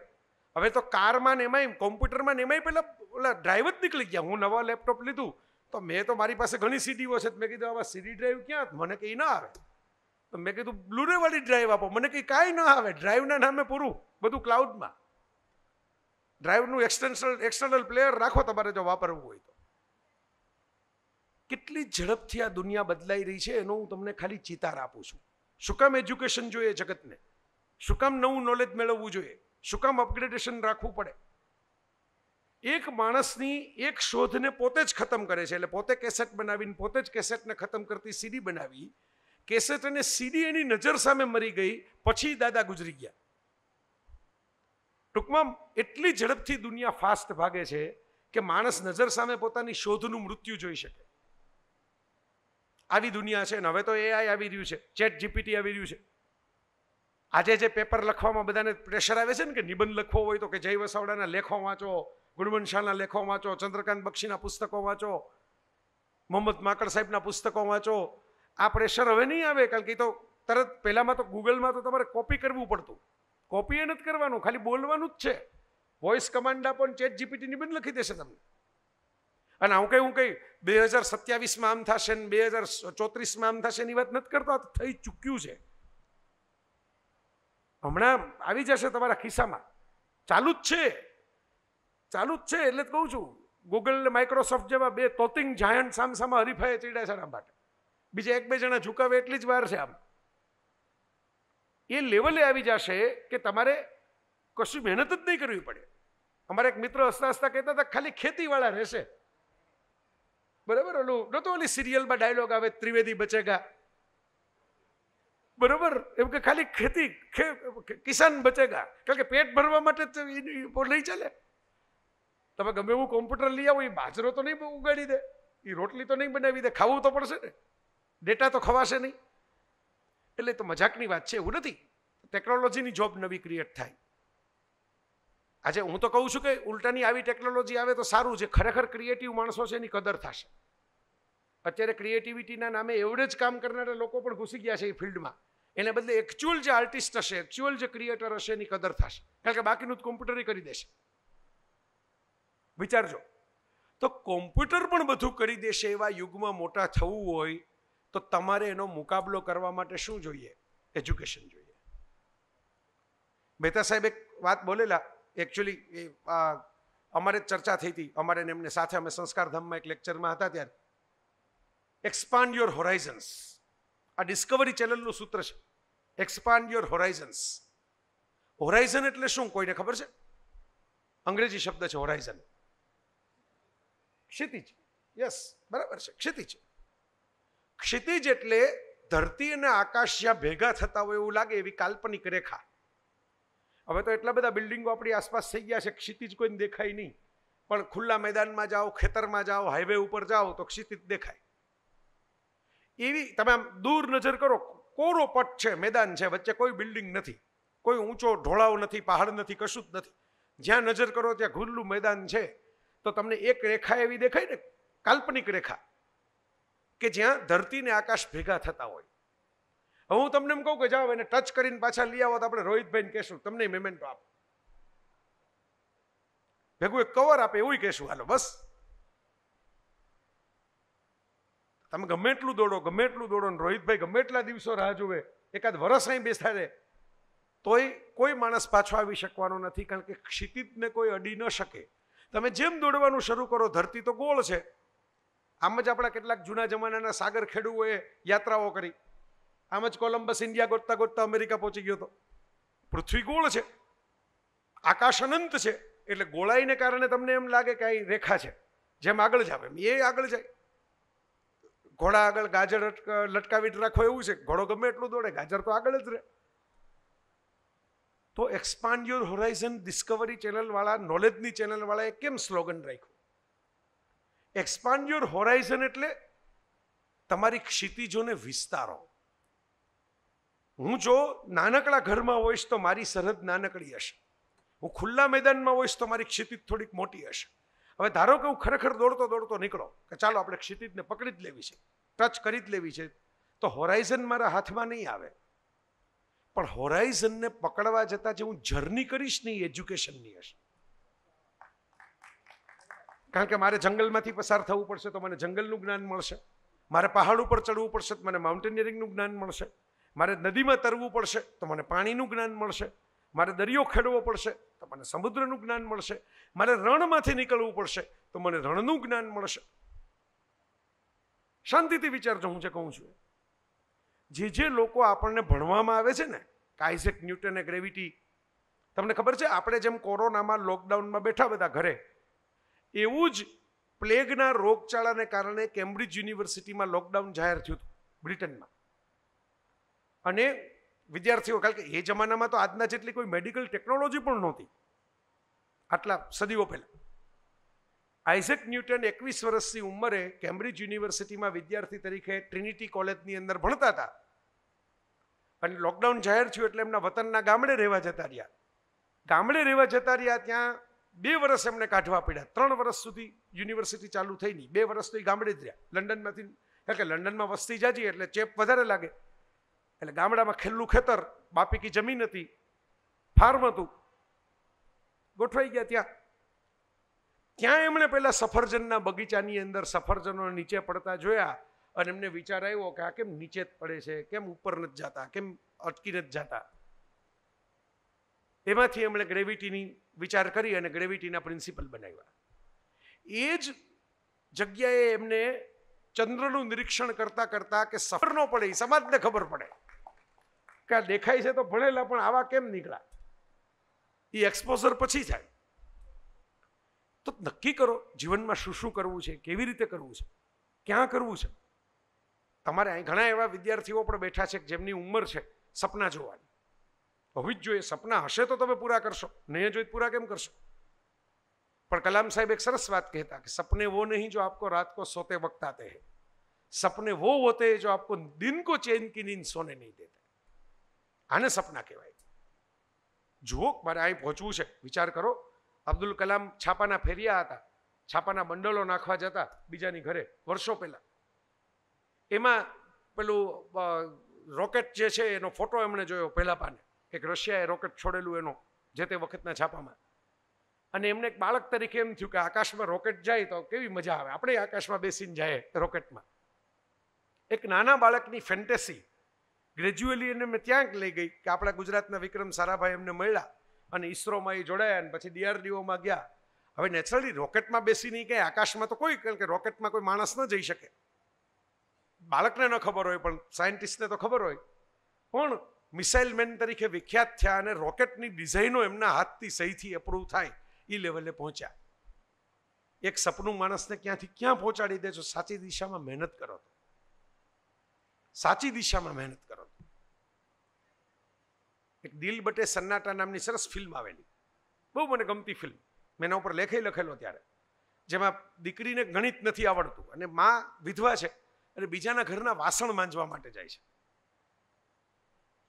હવે તો કારમાં ને એમાંય કોમ્પ્યુટરમાં ને એમાંય પહેલાં ઓલા ડ્રાઈવ જ નીકળી ગયા હું નવા લેપટોપ લીધું તો મેં તો મારી પાસે ઘણી સીડીઓ છે મેં કીધું આવા સીડી ડ્રાઈવ ક્યાં મને કંઈ ના આવે તો મેં કીધું બ્લુરેવાળી ડ્રાઈવ આપો મને કંઈ કાંઈ ના આવે ડ્રાઈવના નામે પૂરું બધું ક્લાઉડમાં ડ્રાઈવનું એક્સટેન્શનલ એક્સટર્નલ પ્લેયર રાખો તમારે જો વાપરવું હોય તો કેટલી ઝડપથી આ દુનિયા બદલાઈ રહી છે એનો હું તમને ખાલી ચિતાર આપું છું શું કામ એજ્યુકેશન જોઈએ જગતને શું કામ નવું નોલેજ મેળવવું જોઈએ શું કામ અપગ્રેડેશન રાખવું પડે એક માણસની એક શોધને પોતે જ ખતમ કરે છે એટલે પોતે કેસેટ બનાવીને પોતે જ કેસેટને ખતમ કરતી સીડી બનાવી કેસેટ અને સીડી એની નજર સામે મરી ગઈ પછી દાદા ગુજરી ગયા ટૂંકમાં એટલી ઝડપથી દુનિયા ફાસ્ટ ભાગે છે કે માણસ નજર સામે પોતાની શોધનું મૃત્યુ જોઈ શકે આવી દુનિયા છે ને હવે તો એઆઈ આવી રહ્યું છે ચેટ જીપીટી આવી રહ્યું છે આજે જે પેપર લખવામાં બધાને પ્રેશર આવે છે ને કે નિબંધ લખવો હોય તો કે જય વસાવડાના લેખો વાંચો ગુણવંત શાહના લેખો વાંચો ચંદ્રકાંત બક્ષીના પુસ્તકો વાંચો મોહમ્મદ માકડ સાહેબના પુસ્તકો વાંચો આ પ્રેશર હવે નહીં આવે કારણ કે તો તરત પહેલામાં તો ગૂગલમાં તો તમારે કોપી કરવું પડતું કોપી એ નથી કરવાનું ખાલી બોલવાનું જ છે વોઇસ કમાન્ડ આપો ચેટ જીપીટીની બંધ લખી દેશે તમને અને હું કહી હું કહી બે હજાર સત્યાવીસમાં આમ થશે ને બે હજાર ચોત્રીસમાં આમ થશે એની વાત નથી કરતો થઈ ચૂક્યું છે હમણાં આવી જશે તમારા ખિસ્સામાં ચાલુ જ છે ચાલુ જ છે એટલે જ કહું છું ગૂગલ ને માઇક્રોસોફ્ટ જેવા બે તોતિંગ જાયન્ટ સામસામાં હરીફાએ ચીડ્યા છે આના માટે બીજા એક બે જણા ઝુકાવે એટલી જ વાર છે આમ એ લેવલે આવી જશે કે તમારે કશું મહેનત જ નહીં કરવી પડે અમારે એક મિત્ર હસતા હસતા કહેતા હતા ખાલી ખેતીવાળા રહેશે બરાબર ઓલું નહોતો ઓલી સિરિયલમાં ડાયલોગ આવે ત્રિવેદી બચેગા બરોબર એમ કે ખાલી ખેતી કિસાન બચેગા કારણ કે પેટ ભરવા માટે નહીં ચાલે તમે ગમે એવું કોમ્પ્યુટર લઈ આવો એ બાજરો તો નહીં ઉગાડી દે એ રોટલી તો નહીં બનાવી દે ખાવું તો પડશે ને ડેટા તો ખવાશે નહીં એટલે તો મજાકની વાત છે એવું નથી ટેકનોલોજીની જોબ નવી ક્રિએટ થાય આજે હું તો કહું છું કે ઉલટાની આવી ટેકનોલોજી આવે તો સારું છે ખરેખર ક્રિએટિવ માણસો છે એની કદર થશે અત્યારે ક્રિએટિવિટીના નામે એવડે જ કામ કરનારા લોકો પણ ઘૂસી ગયા છે એ ફિલ્ડમાં એને બદલે એકચ્યુઅલ જે આર્ટિસ્ટ હશે એકચ્યુઅલ જે ક્રિએટર હશે એની કદર થશે કારણ કે બાકીનું જ કોમ્પ્યુટર કરી દેશે વિચારજો તો કોમ્પ્યુટર પણ બધું કરી દેશે એવા યુગમાં મોટા થવું હોય તો તમારે એનો મુકાબલો કરવા માટે શું જોઈએ એજ્યુકેશન જોઈએ મહેતા સાહેબ એક વાત બોલેલા એકચ્યુઅલી અમારે ચર્ચા થઈ હતી અમારે એમને સાથે અમે સંસ્કારધામમાં એક લેક્ચરમાં હતા ત્યારે એક્સપાન્ડ યોર હોરાઇઝન્સ આ ડિસ્કવરી ચેનલનું સૂત્ર છે એક્સપાન્ડ યોર હોરાઇઝન્સ હોરાઇઝન એટલે શું કોઈને ખબર છે અંગ્રેજી શબ્દ છે હોરાઇઝન ક્ષિતિજ યસ બરાબર છે ક્ષિતિજ ક્ષિતિજ એટલે ધરતી અને આકાશ જ્યાં ભેગા થતા હોય એવું લાગે એવી કાલ્પનિક રેખા હવે તો એટલા બધા બિલ્ડિંગો આપણી આસપાસ થઈ ગયા છે ક્ષિતિજ કોઈને દેખાય નહીં પણ ખુલ્લા મેદાનમાં જાઓ ખેતરમાં જાઓ હાઈવે ઉપર જાઓ તો ક્ષિતિજ દેખાય એવી તમે આમ દૂર નજર કરો કોરો પટ છે મેદાન છે વચ્ચે કોઈ બિલ્ડિંગ નથી કોઈ ઊંચો ઢોળાવ નથી પહાડ નથી કશું જ નથી જ્યાં નજર કરો ત્યાં ખુલ્લું મેદાન છે તો તમને એક રેખા એવી દેખાય ને કાલ્પનિક રેખા કે જ્યાં ધરતીને આકાશ ભેગા થતા હોય હવે હું તમને એમ કહું કે જાઓ એને ટચ કરીને પાછા લઈ આવો તો આપણે રોહિતભાઈને કહેશું તમને મેમેન્ટો આપો ભેગું એક કવર આપે એવું કહેશું હાલો બસ તમે ગમે એટલું દોડો ગમે એટલું દોડો ને રોહિતભાઈ ગમે એટલા દિવસો રાહ જુએ એકાદ વરસ અહીં બેસા રહે તોય કોઈ માણસ પાછો આવી શકવાનો નથી કારણ કે ક્ષિતિજને કોઈ અડી ન શકે તમે જેમ દોડવાનું શરૂ કરો ધરતી તો ગોળ છે આમ જ આપણા કેટલાક જૂના જમાનાના સાગર ખેડૂઓએ યાત્રાઓ કરી આમ જ કોલમ્બસ ઇન્ડિયા ગોતતા ગોતતા અમેરિકા પહોંચી ગયો હતો પૃથ્વી ગોળ છે આકાશ અનંત છે એટલે ગોળાઈને કારણે તમને એમ લાગે કે અહીં રેખા છે જેમ આગળ જાવે એમ એ આગળ જાય ઘોડા આગળ ગાજર લટકાવી રાખો એવું છે ઘોડો ગમે એટલું દોડે ગાજર તો આગળ જ રહે તો એક્સપાન્ડ યોર હોરાઇઝન ડિસ્કવરી ચેનલવાળા નોલેજની ચેનલવાળાએ કેમ સ્લોગન રાખ્યું એક્સપાન્ડ યોર હોરાઇઝન એટલે તમારી ક્ષિતિજોને વિસ્તારો હું જો નાનકડા ઘરમાં હોઈશ તો મારી સરહદ નાનકડી હશે હું ખુલ્લા મેદાનમાં હોઈશ તો મારી ક્ષિતિજ થોડીક મોટી હશે હવે ધારો કે હું ખરેખર દોડતો દોડતો નીકળો કે ચાલો આપણે ક્ષિતિજને પકડી જ લેવી છે ટચ કરી જ લેવી છે તો હોરાઇઝન મારા હાથમાં નહીં આવે પણ હોરાઇઝનને પકડવા જતાં જે હું જર્ની કરીશ ને એજ્યુકેશનની હશે કારણ કે મારે જંગલમાંથી પસાર થવું પડશે તો મને જંગલનું જ્ઞાન મળશે મારે પહાડ ઉપર ચડવું પડશે તો મને માઉન્ટેનિયરિંગનું જ્ઞાન મળશે મારે નદીમાં તરવું પડશે તો મને પાણીનું જ્ઞાન મળશે મારે દરિયો ખેડવો પડશે તો મને સમુદ્રનું જ્ઞાન મળશે મારે રણમાંથી નીકળવું પડશે તો મને રણનું જ્ઞાન મળશે શાંતિથી વિચારજો હું જે કહું છું જે જે લોકો આપણને ભણવામાં આવે છે ને કાઇઝેક ન્યૂટન એ ગ્રેવિટી તમને ખબર છે આપણે જેમ કોરોનામાં લોકડાઉનમાં બેઠા બધા ઘરે એવું જ પ્લેગના રોગચાળાને કારણે કેમ્બ્રિજ યુનિવર્સિટીમાં લોકડાઉન જાહેર થયું હતું બ્રિટનમાં અને વિદ્યાર્થીઓ કારણ કે એ જમાનામાં તો આજના જેટલી કોઈ મેડિકલ ટેકનોલોજી પણ નહોતી આટલા સદીઓ પહેલાં આઇઝેક ન્યૂટન એકવીસ વર્ષની ઉંમરે કેમ્બ્રિજ યુનિવર્સિટીમાં વિદ્યાર્થી તરીકે ટ્રિનિટી કોલેજની અંદર ભણતા હતા અને લોકડાઉન જાહેર થયું એટલે એમના વતનના ગામડે રહેવા જતા રહ્યા ગામડે રહેવા જતા રહ્યા ત્યાં બે વર્ષ એમને કાઢવા પડ્યા ત્રણ વર્ષ સુધી યુનિવર્સિટી ચાલુ થઈ નહીં બે વર્ષ તો એ ગામડે જ રહ્યા લંડનમાંથી કારણ કે લંડનમાં વસ્તી જાજી એટલે ચેપ વધારે લાગે એટલે ગામડામાં ખેલ્લું ખેતર બાપીકી જમીન હતી ફાર્મ હતું ગોઠવાઈ ગયા ત્યાં ત્યાં એમણે પહેલાં સફરજનના બગીચાની અંદર સફરજનો નીચે પડતા જોયા અને એમને વિચાર આવ્યો કે આ કેમ નીચે જ પડે છે કેમ ઉપર નથી જતા કેમ અટકી નથી જતા એમાંથી એમણે ગ્રેવિટીની વિચાર કરી અને ગ્રેવિટીના પ્રિન્સિપલ બનાવ્યા એ જ જગ્યાએ એમને ચંદ્રનું નિરીક્ષણ કરતાં કરતાં કે સફર ન પડે એ સમાજને ખબર પડે કે દેખાય છે તો ભણેલા પણ આવા કેમ નીકળ્યા એ એક્સપોઝર પછી થાય તો નક્કી કરો જીવનમાં શું શું કરવું છે કેવી રીતે કરવું છે ક્યાં કરવું છે તમારે અહીં ઘણા એવા વિદ્યાર્થીઓ પણ બેઠા છે જેમની ઉંમર છે સપના જોવાની હોવી જ જોઈએ સપના હશે તો તમે પૂરા કરશો નહીં જોઈ પૂરા કેમ કરશો પણ કલામ સાહેબ એક સરસ વાત કહેતા કે સપને વો નહીં જો આપકો રાત કો સોતે वक्त आते हैं सपने वो होते हैं जो आपको दिन को चैन की नींद सोने नहीं આને સપના કહેવાય જુઓ મારે અહીં પહોંચવું છે વિચાર કરો અબ્દુલ કલામ છાપાના ફેરિયા હતા છાપાના બંડલો નાખવા જતા બીજાની ઘરે વર્ષો પહેલા એમાં પેલું રોકેટ જે છે એનો ફોટો એમણે જોયો પહેલા પાને એક રશિયાએ રોકેટ છોડેલું એનો જે તે વખતના છાપામાં અને એમને એક બાળક તરીકે એમ થયું કે આકાશમાં રોકેટ જાય તો કેવી મજા આવે આપણે આકાશમાં બેસીને જાય રોકેટમાં એક નાના બાળકની ફેન્ટેસી ગ્રેજ્યુઅલી એને મેં ત્યાં લઈ ગઈ કે આપણા ગુજરાતના વિક્રમ સારાભાઈ એમને મળ્યા અને ઈસરોમાં એ જોડાયા અને પછી ડીઆરડીઓમાં ગયા હવે નેચરલી રોકેટમાં બેસી નહીં કે આકાશમાં તો કોઈ કારણ કે રોકેટમાં કોઈ માણસ ન જઈ શકે બાળકને ન ખબર હોય પણ સાયન્ટિસ્ટને તો ખબર હોય પણ મિસાઇલ તરીકે વિખ્યાત થયા અને રોકેટની ડિઝાઇનો એમના હાથથી સહીથી એપ્રુવ થાય એ લેવલે પહોંચ્યા એક સપનું માણસને ક્યાંથી ક્યાં પહોંચાડી દે છો સાચી દિશામાં મહેનત કરો તો સાચી દિશામાં મહેનત કરો તો એક દિલ બટે સન્નાટા નામની સરસ ફિલ્મ આવેલી બહુ મને ગમતી ફિલ્મ મેં એના ઉપર લેખે લખેલો ત્યારે જેમાં દીકરીને ગણિત નથી આવડતું અને મા વિધવા છે અને બીજાના ઘરના વાસણ માંજવા માટે જાય છે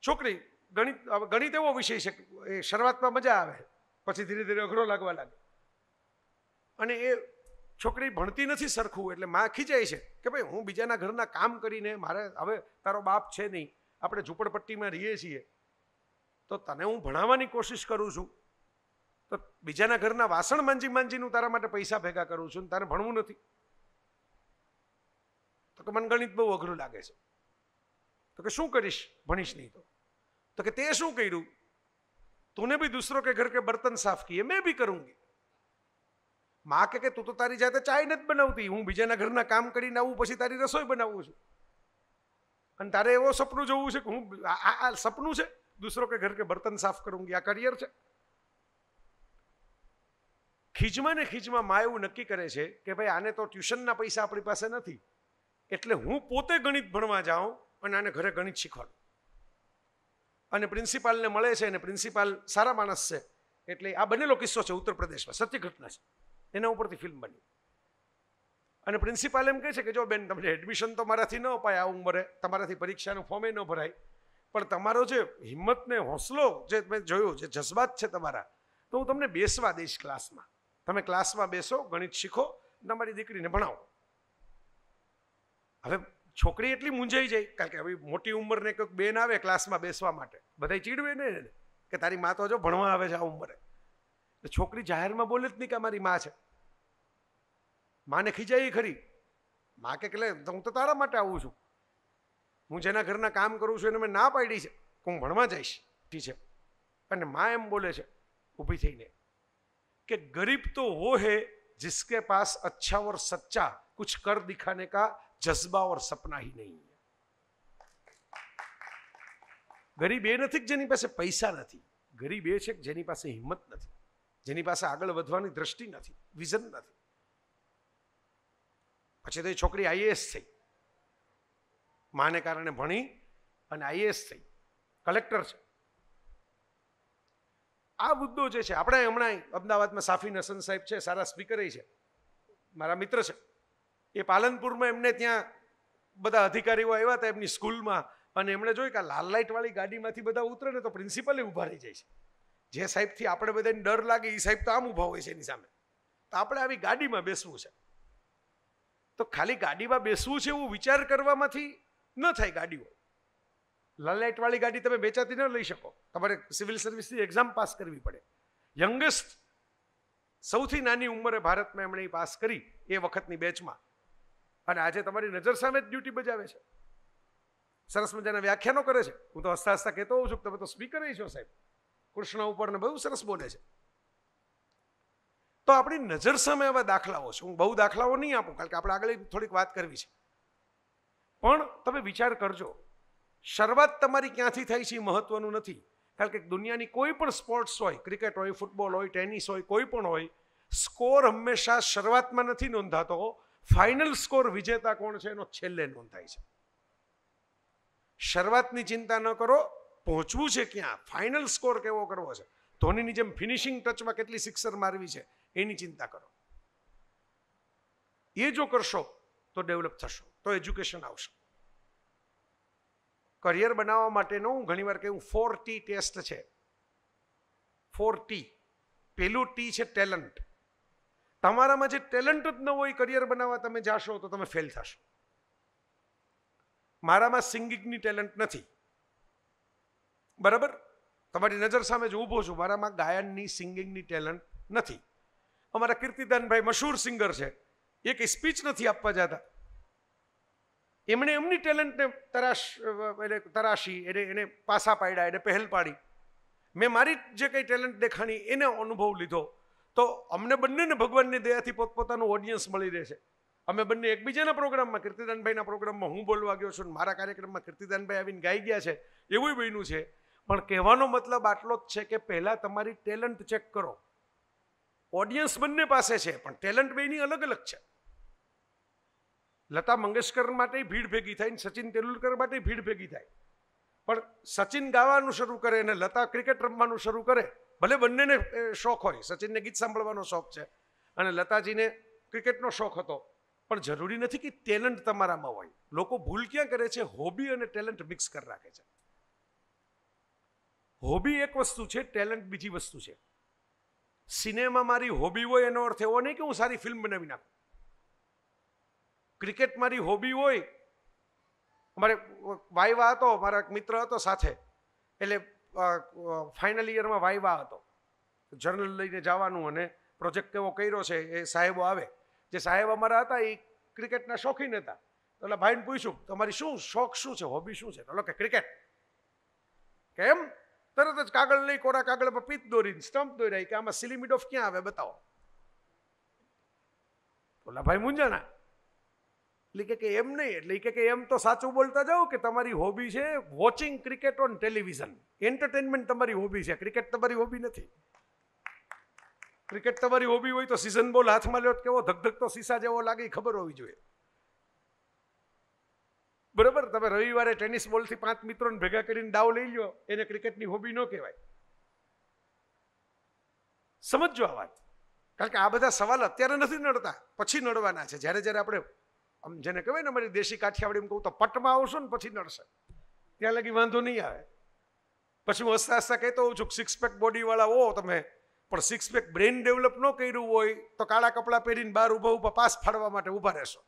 છોકરી ગણિત ગણિત એવો વિષય છે એ શરૂઆતમાં મજા આવે પછી ધીરે ધીરે અઘરો લાગવા લાગે અને એ છોકરી ભણતી નથી સરખું એટલે માં ખીચાય છે કે ભાઈ હું બીજાના ઘરના કામ કરીને મારે હવે તારો બાપ છે નહીં આપણે ઝૂંપડપટ્ટીમાં રહીએ છીએ તો તને હું ભણાવવાની કોશિશ કરું છું તો બીજાના ઘરના વાસણ માંજી માંજીનું તારા માટે પૈસા ભેગા કરું છું તારે ભણવું નથી તો કે મને ગણિત બહુ અઘરું લાગે છે તો કે શું કરીશ ભણીશ નહીં તો તો કે તે શું કર્યું તૂને બી દુસરો કે ઘર કે બર્તન સાફ किए મેં બી करूंगी મા કે કે તું તો તારી જાતે ચાય નથી બનાવતી હું બીજાના ઘરના કામ કરીને આવું પછી તારી રસોઈ બનાવું છું અને તારે એવો સપનું જોવું છે કે હું આ સપનું છે દુસરો કે ઘર કે બર્તન સાફ કરુંગી આ કરિયર છે ખીજમાં ને ખીજમાં મા એવું નક્કી કરે છે કે ભાઈ આને તો ટ્યુશનના પૈસા આપણી પાસે નથી એટલે હું પોતે ગણિત ભણવા જાઉં અને આને ઘરે ગણિત શીખવાડું અને પ્રિન્સિપાલને મળે છે અને પ્રિન્સિપાલ સારા માણસ છે એટલે આ બનેલો કિસ્સો છે ઉત્તર પ્રદેશમાં સત્ય ઘટના છે એના ઉપરથી ફિલ્મ બની અને પ્રિન્સિપાલ એમ કહે છે કે જો બેન તમને એડમિશન તો મારાથી ન અપાય આ ઉંમરે તમારાથી પરીક્ષાનું ફોર્મે ન ભરાય પણ તમારો જે હિંમત ને હોંસલો જે મેં જોયો જે જજ્બાત છે તમારા તો હું તમને બેસવા દઈશ ક્લાસમાં તમે ક્લાસમાં બેસો ગણિત શીખો તમારી દીકરીને ભણાવો હવે છોકરી એટલી મૂંઝાઈ જાય કારણ કે હવે મોટી ઉંમરને કોઈક બેન આવે ક્લાસમાં બેસવા માટે બધા ચીડવે ને કે તારી મા તો જો ભણવા આવે છે આ ઉંમરે છોકરી જાહેરમાં બોલે જ નહીં કે અમારી મા છે માને ખીજાઈ ખરી મા કે એટલે હું તો તારા માટે આવું છું હું જેના ઘરના કામ કરું છું એને મેં ના પાડી છે હું ભણવા જઈશ ઠીક છે અને મા એમ બોલે છે ઊભી થઈને કે ગરીબ તો વો હે જિસકે પાસ અચ્છા ઓર સચ્ચા કુછ કર દિખાને કા जज्बा ઓર સપના ही નહીં ગરીબ એ નથી કે જેની પાસે પૈસા નથી ગરીબ એ છે કે જેની પાસે હિંમત નથી જેની પાસે આગળ વધવાની દ્રષ્ટિ નથી વિઝન નથી પછી તો એ છોકરી આઈએએસ થઈ માને કારણે ભણી અને આઈએએસ થઈ કલેક્ટર છે આ મુદ્દો જે છે આપણે હમણાં અમદાવાદમાં સાફી નસન સાહેબ છે સારા સ્પીકર છે મારા મિત્ર છે એ પાલનપુરમાં એમને ત્યાં બધા અધિકારીઓ આવ્યા હતા એમની સ્કૂલમાં અને એમણે જોયું કે લાલ લાઇટવાળી ગાડીમાંથી બધા ઉતરે ને તો પ્રિન્સિપલે ઊભા રહી જાય છે જે સાહેબથી આપણે બધાને ડર લાગે એ સાહેબ તો આમ ઊભા હોય છે એની સામે તો આપણે આવી ગાડીમાં બેસવું છે તો ખાલી ગાડીમાં બેસવું છે એવું વિચાર કરવામાંથી ન થાય ગાડીઓ લાલ લાઇટવાળી ગાડી તમે વેચાતી ન લઈ શકો તમારે સિવિલ સર્વિસની એક્ઝામ પાસ કરવી પડે યંગેસ્ટ સૌથી નાની ઉંમરે ભારતમાં એમણે એ પાસ કરી એ વખતની બેચમાં અને આજે તમારી નજર સામે જ ડ્યુટી બજાવે છે સરસ મજાના વ્યાખ્યાનો કરે છે હું તો હસતા હસતા કહેતો હોઉં છું તમે તો સ્પીકર છો સાહેબ કૃષ્ણ ઉપર ને બહુ સરસ બોલે છે તો આપણી નજર સામે આવા દાખલાઓ છે હું બહુ દાખલાઓ નહીં આપું કારણ કે આપણે આગળ થોડીક વાત કરવી છે પણ તમે વિચાર કરજો શરૂઆત તમારી ક્યાંથી થઈ છે એ મહત્વનું નથી કારણ કે દુનિયાની કોઈ પણ સ્પોર્ટ્સ હોય ક્રિકેટ હોય ફૂટબોલ હોય ટેનિસ હોય કોઈ પણ હોય સ્કોર હંમેશા શરૂઆતમાં નથી નોંધાતો ફાઇનલ સ્કોર વિજેતા કોણ છે એનો છેલ્લે નોંધાય છે શરૂઆતની ચિંતા ન કરો પહોંચવું છે ક્યાં ફાઇનલ સ્કોર કેવો કરવો છે ધોનીની જેમ ફિનિશિંગ ટચમાં કેટલી સિક્સર મારવી છે એની ચિંતા કરો એ જો કરશો તો ડેવલપ થશો તો એજ્યુકેશન આવશે કરિયર બનાવવા માટેનો હું ઘણીવાર કહેવું ફોર ટી ટેસ્ટ છે ફોર ટી પહેલું ટી છે ટેલેન્ટ તમારામાં જે ટેલેન્ટ જ ન હોય કરિયર બનાવવા તમે જાશો તો તમે ફેલ થશો મારામાં સિંગિંગની ટેલેન્ટ નથી બરાબર તમારી નજર સામે જો ઊભો છું મારામાં ગાયનની સિંગિંગની ટેલેન્ટ નથી અમારા કીર્તિદાનભાઈ મશહૂર સિંગર છે એ કંઈ સ્પીચ નથી આપવા જતા એમણે એમની ટેલેન્ટને તરાશ એટલે તરાશી એને એને પાસા પાડ્યા એને પહેલ પાડી મેં મારી જે કંઈ ટેલેન્ટ દેખાણી એને અનુભવ લીધો તો અમને બંનેને ભગવાનની દયાથી પોતપોતાનું ઓડિયન્સ મળી રહે છે અમે બંને એકબીજાના પ્રોગ્રામમાં કીર્તિદાનભાઈના પ્રોગ્રામમાં હું બોલવા ગયો છું મારા કાર્યક્રમમાં કીર્તિદાનભાઈ આવીને ગાઈ ગયા છે એવું બન્યું છે પણ કહેવાનો મતલબ આટલો જ છે કે પહેલાં તમારી ટેલેન્ટ ચેક કરો ઓડિયન્સ બંને પાસે છે પણ ટેલેન્ટ બેની અલગ અલગ છે લતા મંગેશકર માટે ભીડ ભેગી થાય ને સચિન તેંડુલકર માટે ભીડ ભેગી થાય પણ સચિન ગાવાનું શરૂ કરે અને લતા ક્રિકેટ રમવાનું શરૂ કરે ભલે બંનેને શોખ હોય સચિનને ગીત સાંભળવાનો શોખ છે અને લતાજીને ક્રિકેટનો શોખ હતો પણ જરૂરી નથી કે ટેલેન્ટ તમારામાં હોય લોકો ભૂલ ક્યાં કરે છે હોબી અને ટેલેન્ટ મિક્સ કરી રાખે છે હોબી એક વસ્તુ છે ટેલેન્ટ બીજી વસ્તુ છે સિનેમા મારી હોબી હોય એનો અર્થ એવો નહીં કે હું સારી ફિલ્મ બનાવી નાખું ક્રિકેટ મારી હોબી હોય અમારે વાયવા હતો મારા એક મિત્ર હતો સાથે એટલે ફાઇનલ યરમાં વાયવા હતો જર્નલ લઈને જવાનું અને પ્રોજેક્ટ કેવો કર્યો છે એ સાહેબો આવે જે સાહેબ અમારા હતા એ ક્રિકેટના શોખીન હતા એટલે ભાઈને પૂછ્યું તમારી શું શોખ શું છે હોબી શું છે એટલે કે ક્રિકેટ કેમ તરત જ કાગળ લઈ કોરા કાગળ પર પીત દોરીને સ્ટમ્પ દોરાય કે આમાં સિલિમિડ ઓફ ક્યાં આવે બતાવો ઓલા ભાઈ મુંજાના એટલે કે એમ નહીં એટલે કે એમ તો સાચું બોલતા જાઓ કે તમારી હોબી છે watching cricket on television entertainment તમારી હોબી છે ક્રિકેટ તમારી હોબી નથી ક્રિકેટ તમારી હોબી હોય તો સિઝન બોલ હાથમાં લ્યો કેવો તો સીસા જેવો લાગે ખબર હોવી જોઈએ બરાબર તમે રવિવારે ટેનિસ બોલથી પાંચ મિત્રોને ભેગા કરીને દાવ લઈ લ્યો એને ક્રિકેટની હોબી ન કહેવાય સમજો આ વાત કારણ કે આ બધા સવાલ અત્યારે નથી નડતા પછી નડવાના છે જ્યારે જ્યારે આપણે આમ જેને કહેવાય ને અમારી દેશી કાઠિયાવાડીમાં કહું તો પટમાં આવશો ને પછી નડશે ત્યાં લગી વાંધો નહીં આવે પછી હું હસતા હસતા કહેતો હોઉં છું સિક્સ પેક બોડીવાળા હો તમે પણ સિક્સ પેક બ્રેઇન ડેવલપ ન કર્યું હોય તો કાળા કપડાં પહેરીને બહાર ઊભા ઉભા પાસ ફાડવા માટે ઊભા રહેશો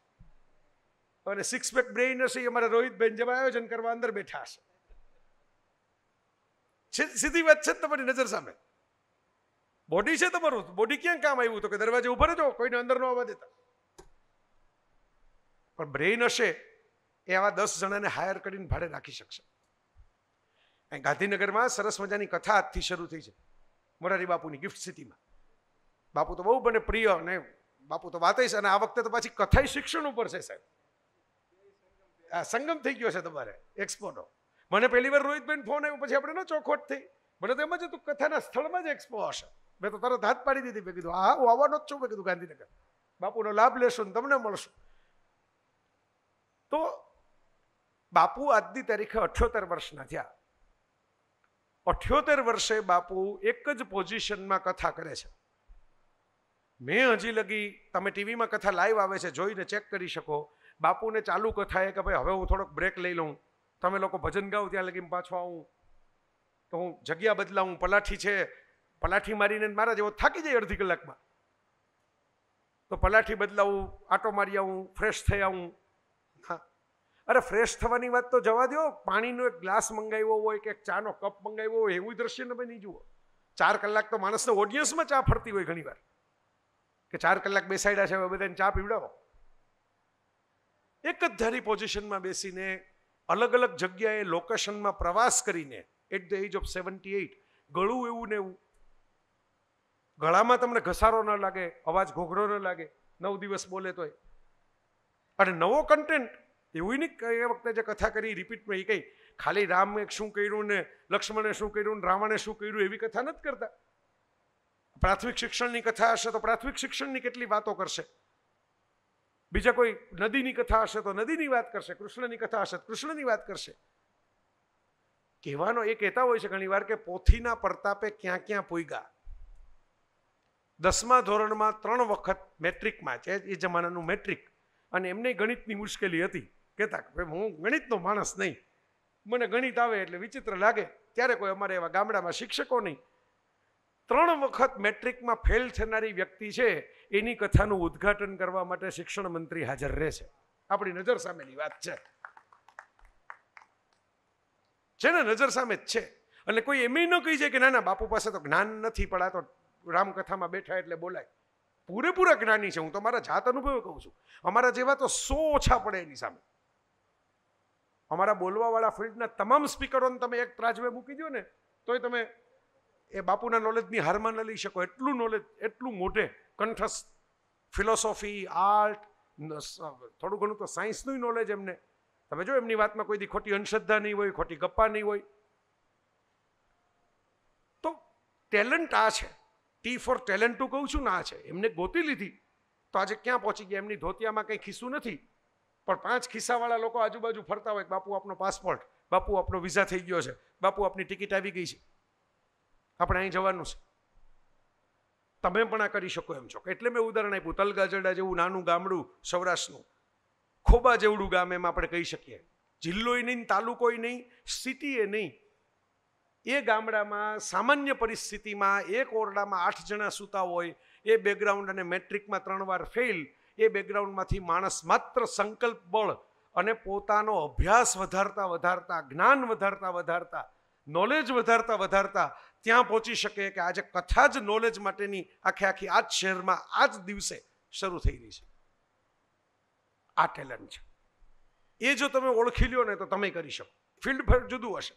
અને સિક્સ પેક બ્રેઇન હશે એ અમારા રોહિતબેન જેવા આયોજન કરવા અંદર બેઠા હશે સીધી વાત છે તમારી નજર સામે બોડી છે તમારું બોડી ક્યાં કામ આવ્યું તો કે દરવાજે ઉભા રહેજો કોઈને અંદર ન આવવા દેતા પણ બ્રેઇન હશે એ આવા દસ જણાને હાયર કરીને ભાડે રાખી શકશે અહીં ગાંધીનગરમાં સરસ મજાની કથા આજથી શરૂ થઈ છે મોરારી બાપુની ગિફ્ટ સિટીમાં બાપુ તો બહુ મને પ્રિય અને બાપુ તો વાતે છે અને આ વખતે તો પાછી કથાય શિક્ષણ ઉપર છે સાહેબ આ સંગમ થઈ ગયો છે તમારે એક્સપોનો મને પહેલી વાર રોહિતબેન ફોન આવ્યો પછી આપણે ન ચોખોટ થઈ મને તો એમ જ તું કથાના સ્થળમાં જ એક્સપો હશે મેં તો તરત હાથ પાડી દીધી મેં કીધું હા હું આવવાનો જ છું મેં કીધું ગાંધીનગર બાપુનો લાભ લેશું ને તમને મળશું તો બાપુ આજની તારીખે અઠ્યોતેર વર્ષના થયા અઠ્યોતેર વર્ષે બાપુ એક જ પોઝિશનમાં કથા કરે છે મેં હજી લગી તમે ટીવીમાં કથા લાઈવ આવે છે જોઈને ચેક કરી શકો બાપુને ચાલુ કથા એ કે ભાઈ હવે હું થોડોક બ્રેક લઈ લઉં તમે લોકો ભજન ગાઓ ત્યાં લગી પાછો આવું તો હું જગ્યા બદલાવું પલાઠી છે પલાઠી મારીને મારા જેવો થાકી જાય અડધી કલાકમાં તો પલાઠી બદલાવું આટો મારી આવું ફ્રેશ થઈ આવું અરે ફ્રેશ થવાની વાત તો જવા દો પાણીનો એક ગ્લાસ મંગાવ્યો હોય કે ચાનો કપ મંગાવ્યો હોય એવું દ્રશ્ય તમે નહીં જુઓ ચાર કલાક તો માણસને ઓડિયન્સમાં ચા ફરતી હોય ઘણીવાર કે ચાર કલાક બેસાડ્યા છે હવે બધાને ચા પીવડાવો એક જ ધારી પોઝિશનમાં બેસીને અલગ અલગ જગ્યાએ લોકેશનમાં પ્રવાસ કરીને at the age of seventy eight ગળું એવું ને એવું ગળામાં તમને ઘસારો ન લાગે અવાજ ઘોઘરો ન લાગે નવ દિવસ બોલે તોય અને નવો કન્ટેન્ટ એવું નહીં એ વખતે જે કથા કરી રિપીટમાં એ કંઈ ખાલી રામે શું કર્યું ને લક્ષ્મણે શું કર્યું ને રાવણે શું કર્યું એવી કથા નથી કરતા પ્રાથમિક શિક્ષણની કથા હશે તો પ્રાથમિક શિક્ષણની કેટલી વાતો કરશે બીજા કોઈ નદીની કથા હશે તો નદીની વાત કરશે કૃષ્ણની કથા હશે તો કૃષ્ણની વાત કરશે કહેવાનો એ કહેતા હોય છે ઘણીવાર કે પોથીના પ્રતાપે ક્યાં ક્યાં પોઈગા દસમા ધોરણમાં ત્રણ વખત મેટ્રિકમાં છે એ જમાનાનું મેટ્રિક અને એમને ગણિતની મુશ્કેલી હતી કહેતા કે ભાઈ હું ગણિતનો માણસ નહીં મને ગણિત આવે એટલે વિચિત્ર લાગે ત્યારે કોઈ અમારે એવા ગામડામાં શિક્ષકો નહીં ત્રણ વખત મેટ્રિકમાં ફેલ થનારી વ્યક્તિ છે એની કથાનું ઉદ્ઘાટન કરવા માટે શિક્ષણ મંત્રી હાજર રહે છે આપણી નજર સામેની વાત છે જેને નજર સામે જ છે એટલે કોઈ એમ ન કહી જાય કે ના ના બાપુ પાસે તો જ્ઞાન નથી પણ આ તો રામકથામાં બેઠા એટલે બોલાય પૂરેપૂરા જ્ઞાની છે હું તો મારા જાત અનુભવે કહું છું અમારા જેવા તો સો ઓછા પડે એની સામે અમારા બોલવાવાળા ફિલ્ડના તમામ સ્પીકરોને તમે એક ત્રાજવે મૂકી દો ને તોય તમે એ બાપુના નોલેજની હારમાં ન લઈ શકો એટલું નોલેજ એટલું મોટે કંઠસ્થ ફિલોસોફી આર્ટ થોડું ઘણું તો સાયન્સનું નોલેજ એમને તમે જો એમની વાતમાં કોઈ દી ખોટી અંધશ્રદ્ધા નહીં હોય ખોટી ગપ્પા નહીં હોય તો ટેલેન્ટ આ છે ટી ફોર ટેલેન્ટ ટેલેન્ટું કહું છું ને આ છે એમને ગોતી લીધી તો આજે ક્યાં પહોંચી ગયા એમની ધોતિયામાં કંઈ ખિસ્સું નથી પણ પાંચ ખિસ્સાવાળા લોકો આજુબાજુ ફરતા હોય બાપુ આપનો પાસપોર્ટ બાપુ આપનો વિઝા થઈ ગયો છે બાપુ આપની ટિકિટ આવી ગઈ છે આપણે અહીં જવાનું છે તમે પણ આ કરી શકો એમ છો એટલે મેં ઉદાહરણ આપ્યું તલગાજરડા જેવું નાનું ગામડું સૌરાષ્ટ્રનું ખોબા જેવડું ગામ એમ આપણે કહી શકીએ જિલ્લોય નહીં તાલુકોય નહીં સિટીએ નહીં એ ગામડામાં સામાન્ય પરિસ્થિતિમાં એક ઓરડામાં આઠ જણા સૂતા હોય એ બેકગ્રાઉન્ડ અને મેટ્રિકમાં ત્રણ વાર ફેલ એ બેકગ્રાઉન્ડમાંથી માણસ માત્ર સંકલ્પ બળ અને પોતાનો અભ્યાસ વધારતા વધારતા જ્ઞાન વધારતા વધારતા નોલેજ વધારતા વધારતા ત્યાં પહોંચી શકે કે આજે કથા જ નોલેજ માટેની આખે આખી આ જ શહેરમાં આ જ દિવસે શરૂ થઈ રહી છે આ ટેલેન્ટ છે એ જો તમે ઓળખી લ્યો ને તો તમે કરી શકો ફિલ્ડ ફેર જુદું હશે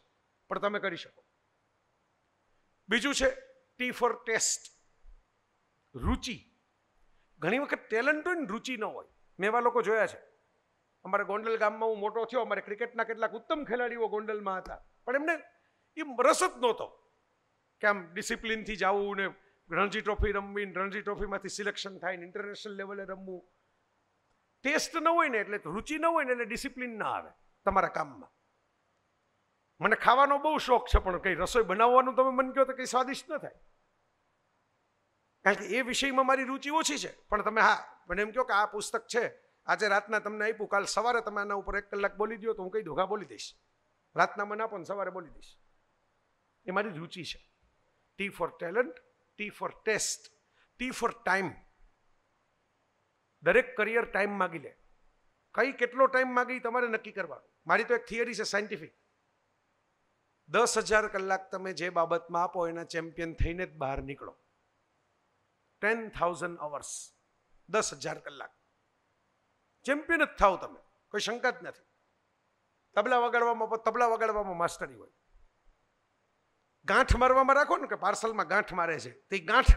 પણ તમે કરી શકો બીજું છે ટી ફોર ટેસ્ટ રુચિ ઘણી વખત ટેલેન્ટ હોય ને રુચિ ન હોય મેં એવા લોકો જોયા છે અમારા ગોંડલ ગામમાં હું મોટો થયો અમારે ક્રિકેટના કેટલાક ઉત્તમ ખેલાડીઓ ગોંડલમાં હતા પણ એમને એ રસ જ નહોતો કે આમ ડિસિપ્લિનથી જાવું ને રણજી ટ્રોફી રમવી ને રણજી ટ્રોફીમાંથી સિલેક્શન થાય ને ઇન્ટરનેશનલ લેવલે રમવું ટેસ્ટ ન હોય ને એટલે રુચિ ન હોય ને એટલે ડિસિપ્લિન ના આવે તમારા કામમાં મને ખાવાનો બહુ શોખ છે પણ કંઈ રસોઈ બનાવવાનું તમે મન કહો તો કંઈ સ્વાદિષ્ટ ન થાય કારણ કે એ વિષયમાં મારી રુચિ ઓછી છે પણ તમે હા પણ એમ કહો કે આ પુસ્તક છે આજે રાતના તમને આપ્યું કાલ સવારે તમે આના ઉપર એક કલાક બોલી દો તો હું કંઈ દઉં હા બોલી દઈશ રાતના મને આપો ને સવારે બોલી દઈશ એ મારી રુચિ છે T four talent T four test T four time દરેક કરિયર ટાઈમ માગી લે કઈ કેટલો ટાઈમ માગી તમારે નક્કી કરવાનો મારી તો એક થિયરી છે સાયન્ટિફિક દસ હજાર કલાક તમે જે બાબતમાં આપો એના ચેમ્પિયન થઈને જ બહાર નીકળો ટેન થાઉઝન્ડ અવર્સ દસ હજાર કલાક ચેમ્પિયન જ થાવ તમે કોઈ શંકા જ નથી તબલા વગાડવામાં તબલા વગાડવામાં માસ્ટરી હોય ગાંઠ મારવામાં રાખો ને કે પાર્સલમાં ગાંઠ મારે છે તે ગાંઠ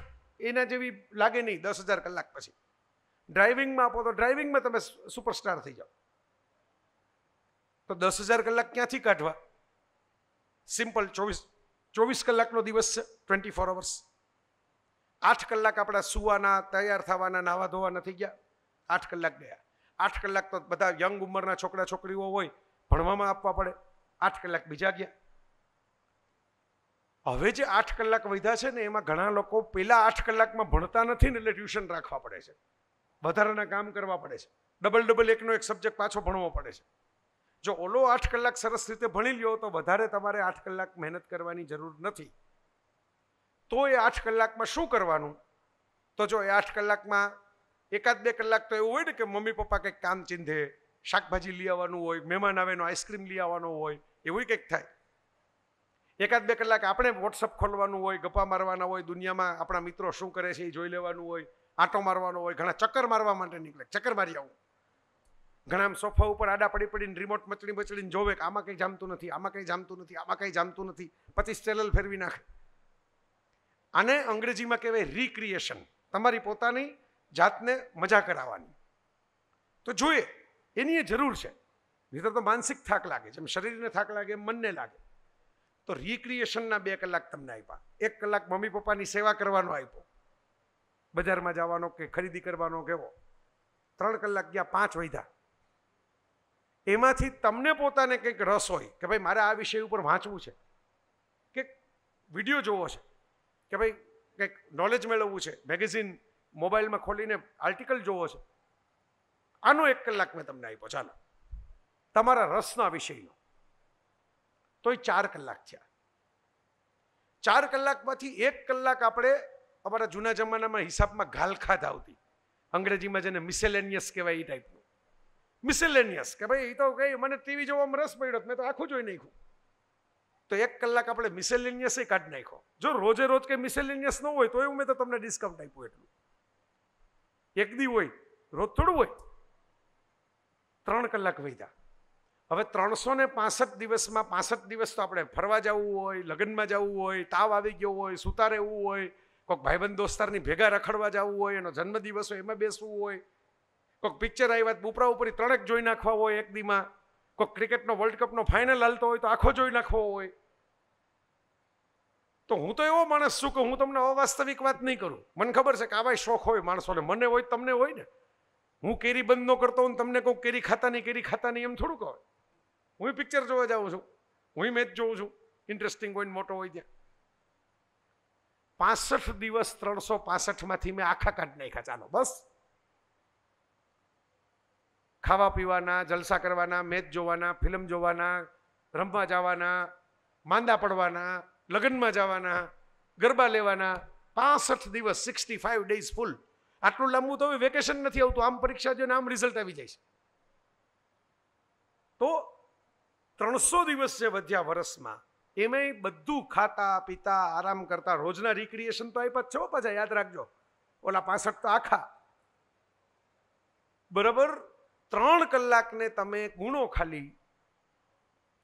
એના જેવી લાગે નહીં દસ હજાર કલાક પછી ડ્રાઇવિંગમાં આપો તો ડ્રાઇવિંગમાં તમે સુપરસ્ટાર થઈ જાઓ તો દસ હજાર કલાક ક્યાંથી કાઢવા સિમ્પલ ચોવીસ ચોવીસ કલાકનો દિવસ છે ટ્વેન્ટી ફોર અવર્સ આઠ કલાક આપણા સુવાના તૈયાર થવાના નાવા ધોવા નથી ગયા આઠ કલાક ગયા આઠ કલાક તો બધા યંગ ઉંમરના છોકરા છોકરીઓ હોય ભણવામાં આપવા પડે આઠ કલાક બીજા ગયા હવે જે આઠ કલાક વધ્યા છે ને એમાં ઘણા લોકો પહેલા આઠ કલાકમાં ભણતા નથી ને એટલે ટ્યુશન રાખવા પડે છે વધારાના કામ કરવા પડે છે ડબલ ડબલ એકનો એક સબ્જેક્ટ પાછો ભણવો પડે છે જો ઓલો આઠ કલાક સરસ રીતે ભણી લ્યો તો વધારે તમારે આઠ કલાક મહેનત કરવાની જરૂર નથી તો એ આઠ કલાકમાં શું કરવાનું તો જો એ આઠ કલાકમાં એકાદ બે કલાક તો એવું હોય ને કે મમ્મી પપ્પા કંઈક કામ ચીંધે શાકભાજી લઈ આવવાનું હોય મહેમાન આવેનો આઈસ્ક્રીમ લઈ આવવાનું હોય એવું કંઈક થાય એકાદ બે કલાક આપણે વોટ્સઅપ ખોલવાનું હોય ગપ્પા મારવાના હોય દુનિયામાં આપણા મિત્રો શું કરે છે એ જોઈ લેવાનું હોય આંટો મારવાનો હોય ઘણા ચક્કર મારવા માટે નીકળે ચક્કર મારી આવું ઘણા સોફા ઉપર આડા પડી પડીને રિમોટ મચડી મચડીને જોવે કે આમાં કંઈ જામતું નથી આમાં કંઈ જામતું નથી આમાં કંઈ જામતું નથી પચીસ ચેનલ ફેરવી નાખે આને અંગ્રેજીમાં કહેવાય રિક્રિએશન તમારી પોતાની જાતને મજા કરાવવાની તો જોઈએ એની એ જરૂર છે નહીતર તો માનસિક થાક લાગે જેમ શરીરને થાક લાગે એમ મનને લાગે તો રિક્રિએશનના બે કલાક તમને આપ્યા એક કલાક મમ્મી પપ્પાની સેવા કરવાનો આપ્યો બજારમાં જવાનો કે ખરીદી કરવાનો કેવો ત્રણ કલાક ગયા પાંચ વૈધા એમાંથી તમને પોતાને કંઈક રસ હોય કે ભાઈ મારે આ વિષય ઉપર વાંચવું છે કે વિડીયો જોવો છે કે ભાઈ કંઈક નોલેજ મેળવવું છે મેગેઝિન મોબાઈલમાં ખોલીને આર્ટિકલ જોવો છે આનો એક કલાક મેં તમને આપ્યો ચાલો તમારા રસના વિષયનો તો એ ચાર કલાક થયા ચાર કલાકમાંથી એક કલાક આપણે અમારા જૂના જમાનામાં હિસાબમાં ઘાલખાત આવતી અંગ્રેજીમાં જેને મિસેલેનિયસ કહેવાય એ ટાઈપનું મિસેલેનિયસ કે ભાઈ એ તો કંઈ મને ટીવી જોવામાં રસ પડ્યો મેં તો આખું જોઈ નાખ્યું તો એક કલાક આપણે મિસેલિનિયસ કાઢી નાખ્યો જો રોજે રોજ કંઈ મિસેલિનિયસ ન હોય તો એવું મેં તો તમને ડિસ્કાઉન્ટ આપ્યું એટલું એક દી હોય રોજ થોડું હોય ત્રણ કલાક વહીધા હવે ત્રણસો ને પાસઠ દિવસમાં પાસઠ દિવસ તો આપણે ફરવા જવું હોય લગ્નમાં જવું હોય તાવ આવી ગયો હોય સુતા રહેવું હોય કોઈક ભાઈબંધ દોસ્તારની ભેગા રખડવા જવું હોય એનો જન્મદિવસ હોય એમાં બેસવું હોય કોઈક પિક્ચર આવ્યા બુપરા ઉપર ત્રણેક જોઈ નાખવા હોય એક દીમાં કોઈ ક્રિકેટનો વર્લ્ડ કપનો ફાઇનલ હાલતો હોય તો આખો જોઈ નાખવો હોય તો હું તો એવો માણસ છું કે હું તમને અવાસ્તવિક વાત નહીં કરું મને ખબર છે કે આવા શોખ હોય માણસોને મને હોય તમને હોય ને હું કેરી બંધ ન કરતો હું તમને કહું કેરી ખાતા નહીં કેરી ખાતા નહીં એમ થોડુંક હોય હું પિક્ચર જોવા જાઉં છું હું મેચ જોઉં છું ઇન્ટરેસ્ટિંગ હોય મોટો હોય ત્યાં પાસઠ દિવસ ત્રણસો પાસઠમાંથી મેં આખા કાઢ નાખ્યા ચાલો બસ ખાવા પીવાના જલસા કરવાના મેચ જોવાના ફિલ્મ જોવાના રમવા જવાના માંદા પડવાના લગ્નમાં જવાના ગરબા લેવાના પાસઠ દિવસ સિક્સટી ફાઇવ ડેઝ ફૂલ આટલું લાંબુ તો હવે વેકેશન નથી આવતું આમ પરીક્ષા જોઈને આમ રિઝલ્ટ આવી જાય છે તો ત્રણસો દિવસ જે વધ્યા વરસમાં એમાંય બધું ખાતા પીતા આરામ કરતા રોજના રિક્રિએશન તો આપ્યા છો પાછા યાદ રાખજો ઓલા પાસઠ તો આખા બરાબર ત્રણ કલાકને તમે ગુણો ખાલી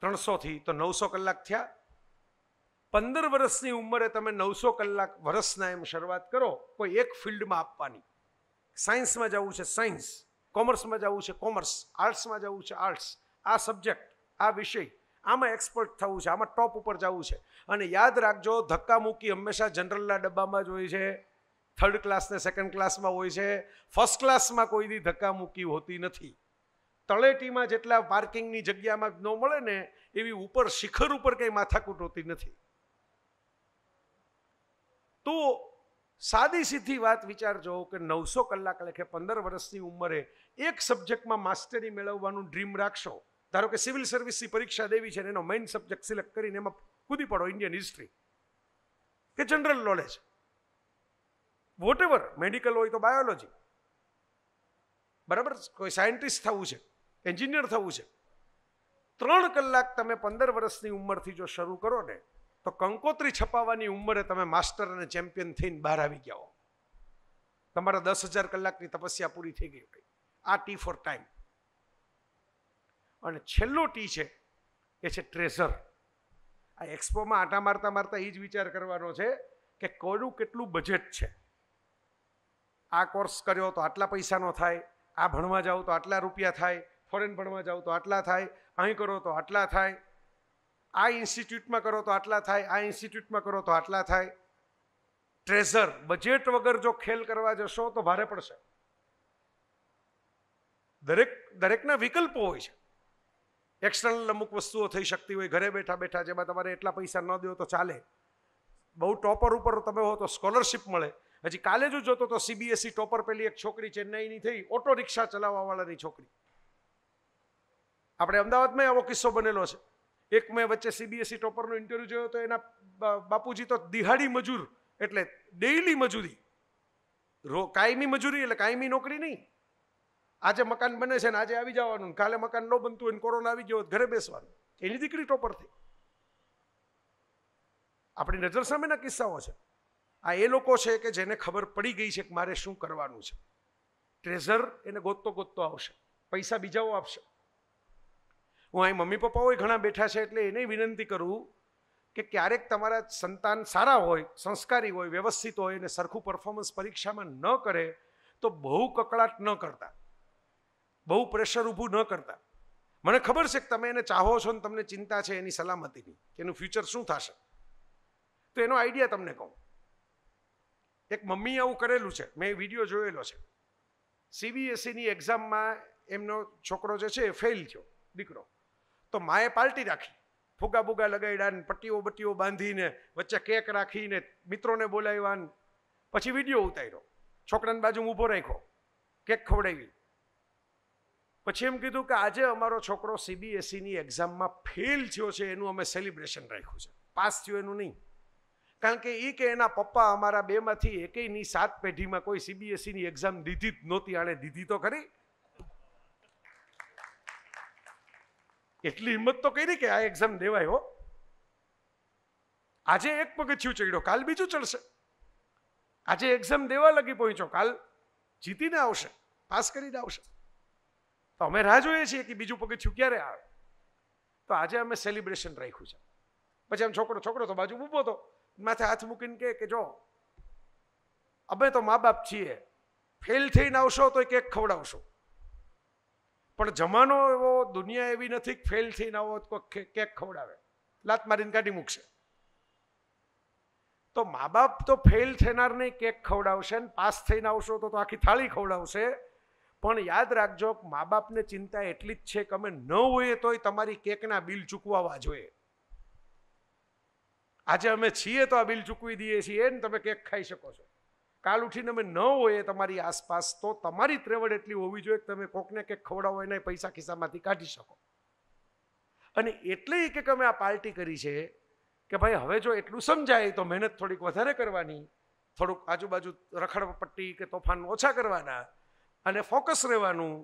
ત્રણસોથી તો નવસો કલાક થયા પંદર વર્ષની ઉંમરે તમે નવસો કલાક વર્ષના એમ શરૂઆત કરો કોઈ એક ફિલ્ડમાં આપવાની સાયન્સમાં જવું છે સાયન્સ કોમર્સમાં જવું છે કોમર્સ આર્ટ્સમાં જવું છે આર્ટ્સ આ સબ્જેક્ટ આ વિષય આમાં એક્સપર્ટ થવું છે આમાં ટોપ ઉપર જવું છે અને યાદ રાખજો ધક્કા મૂકી હંમેશા જનરલના ડબ્બામાં જ હોય છે થર્ડ ક્લાસને સેકન્ડ ક્લાસમાં હોય છે ફર્સ્ટ ક્લાસમાં કોઈની ધક્કા મૂકી હોતી નથી તળેટીમાં જેટલા પાર્કિંગની જગ્યામાં ન મળે ને એવી ઉપર શિખર ઉપર કંઈ માથાકૂટ હોતી નથી તો સાદી સીધી વાત વિચારજો કે નવસો કલાક લખે પંદર વર્ષની ઉંમરે એક સબ્જેક્ટમાં માસ્ટરી મેળવવાનું ડ્રીમ રાખશો ધારો કે સિવિલ સર્વિસની પરીક્ષા દેવી છે એનો મેઇન સબ્જેક્ટ સિલેક્ટ કરીને એમાં કૂદી પડો ઇન્ડિયન હિસ્ટ્રી કે general knowledge whatever medical હોય તો બાયોલોજી બરાબર કોઈ સાયન્ટિસ્ટ થવું છે એન્જિનિયર થવું છે ત્રણ કલાક તમે પંદર વર્ષની ઉંમરથી જો શરૂ કરો ને તો કંકોત્રી છપાવવાની ઉંમરે તમે માસ્ટર અને ચેમ્પિયન થઈને બહાર આવી ગયા હો તમારા દસ હજાર કલાકની તપસ્યા પૂરી થઈ ગઈ હોય આ ટી ફોર ટાઈમ અને છેલ્લો ટી છે એ છે ટ્રેઝર આ એક્સપોમાં આટા મારતા મારતા એ જ વિચાર કરવાનો છે કે કોનું કેટલું બજેટ છે આ કોર્સ કર્યો તો આટલા પૈસાનો થાય આ ભણવા જાઓ તો આટલા રૂપિયા થાય ફોરેન ભણવા જાઓ તો આટલા થાય અહીં કરો તો આટલા થાય આ ઇન્સ્ટિટ્યૂટમાં કરો તો આટલા થાય આ ઇન્સ્ટિટ્યૂટમાં કરો તો આટલા થાય ટ્રેઝર બજેટ વગર જો ખેલ કરવા જશો તો ભારે પડશે દરેક દરેકના વિકલ્પો હોય છે એક્સટર્નલ અમુક વસ્તુઓ થઈ શકતી હોય ઘરે બેઠા બેઠા જેમાં તમારે એટલા પૈસા ન દો તો ચાલે બહુ ટોપર ઉપર તમે હો તો સ્કોલરશિપ મળે હજી કાલે જ જોતો તો સીબીએસઈ e ટોપર પેલી એક છોકરી ચેન્નાઈની થઈ ઓટો રિક્ષા ચલાવવા વાળાની છોકરી આપણે અમદાવાદમાં આવો કિસ્સો બનેલો છે એક મેં વચ્ચે સીબીએસઈ e ટોપરનો ઇન્ટરવ્યુ જોયો તો એના બાપુજી તો દિહાડી મજૂર એટલે ડેઇલી મજૂરી રો કાયમી મજૂરી એટલે કાયમી નોકરી નહીં આજે મકાન બને છે ને આજે આવી જવાનું કાલે મકાન ન બનતું હોય કોરોના આવી ગયો ઘરે બેસવાનું એની દીકરી ટોપરથી આપણી નજર સામેના કિસ્સાઓ છે આ એ લોકો છે કે જેને ખબર પડી ગઈ છે કે મારે શું કરવાનું છે ટ્રેઝર એને ગોતતો ગોતતો આવશે પૈસા બીજાઓ આપશે હું અહીં મમ્મી પપ્પાઓએ ઘણા બેઠા છે એટલે એને વિનંતી કરું કે ક્યારેક તમારા સંતાન સારા હોય સંસ્કારી હોય વ્યવસ્થિત હોય અને સરખું પરફોર્મન્સ પરીક્ષામાં ન કરે તો બહુ કકળાટ ન કરતા બહુ પ્રેશર ઊભું ન કરતા મને ખબર છે કે તમે એને ચાહો છો ને તમને ચિંતા છે એની સલામતીની કે એનું ફ્યુચર શું થશે તો એનો આઈડિયા તમને કહું એક મમ્મી આવું કરેલું છે મેં વિડીયો જોયેલો છે સીબીએસઈની e એક્ઝામમાં એમનો છોકરો જે છે એ ફેલ થયો દીકરો તો માએ પાર્ટી રાખી ફુગા બુગા લગાડ્યા ને પટ્ટીઓ બટ્ટીઓ બાંધીને વચ્ચે કેક રાખીને મિત્રોને બોલાવ્યા પછી વિડીયો ઉતાર્યો છોકરાની બાજુ ઊભો રાખ્યો કેક ખવડાવી પછી એમ કીધું કે આજે અમારો છોકરો સીબીએસઈની એક્ઝામમાં ફેલ થયો છે એનું અમે સેલિબ્રેશન રાખ્યું છે પાસ થયું એનું નહીં કારણ કે એ કે એના પપ્પા અમારા બેમાંથી એકેયની સાત પેઢીમાં કોઈ સીબીએસઈની e એક્ઝામ દીધી જ નહોતી આણે દીધી તો ખરી એટલી હિંમત તો કરી કે આ એક્ઝામ દેવાય હો આજે એક પગથિયું ચડ્યો કાલ બીજું ચડશે આજે એક્ઝામ દેવા લગી પહોંચ્યો કાલ જીતીને આવશે પાસ કરીને આવશે તો અમે રાહ જોઈએ છીએ કે બીજું પગથિયું ક્યારે આવે તો આજે અમે સેલિબ્રેશન રાખ્યું છે પછી આમ છોકરો છોકરો તો બાજુ ઊભો હતો માથે હાથ મૂકીને કે કે જો અમે તો મા બાપ છીએ ફેલ થઈને આવશો તો કેક ખવડાવશો પણ જમાનો એવો દુનિયા એવી નથી કે ફેલ થઈને આવો તો કેક ખવડાવે લાત મારીને કાઢી મૂકશે તો મા બાપ તો ફેલ નહીં કેક ખવડાવશે ને પાસ થઈને આવશો તો આખી થાળી ખવડાવશે પણ યાદ રાખજો મા બાપને ચિંતા એટલી જ છે કે અમે ન હોઈએ તોય તમારી કેકના બિલ ચૂકવવા જોઈએ આજે અમે છીએ તો આ બિલ ચૂકવી દઈએ છીએ એને તમે કેક ખાઈ શકો છો કાલ ઉઠીને અમે ન હોઈએ તમારી આસપાસ તો તમારી ત્રેવડ એટલી હોવી જોઈએ કે તમે કોકને કંઈક ખવડાવો એને પૈસા ખિસ્સામાંથી કાઢી શકો અને એટલે કે અમે આ પાર્ટી કરી છે કે ભાઈ હવે જો એટલું સમજાય તો મહેનત થોડીક વધારે કરવાની થોડુંક આજુબાજુ રખડપટ્ટી કે તોફાન ઓછા કરવાના અને ફોકસ રહેવાનું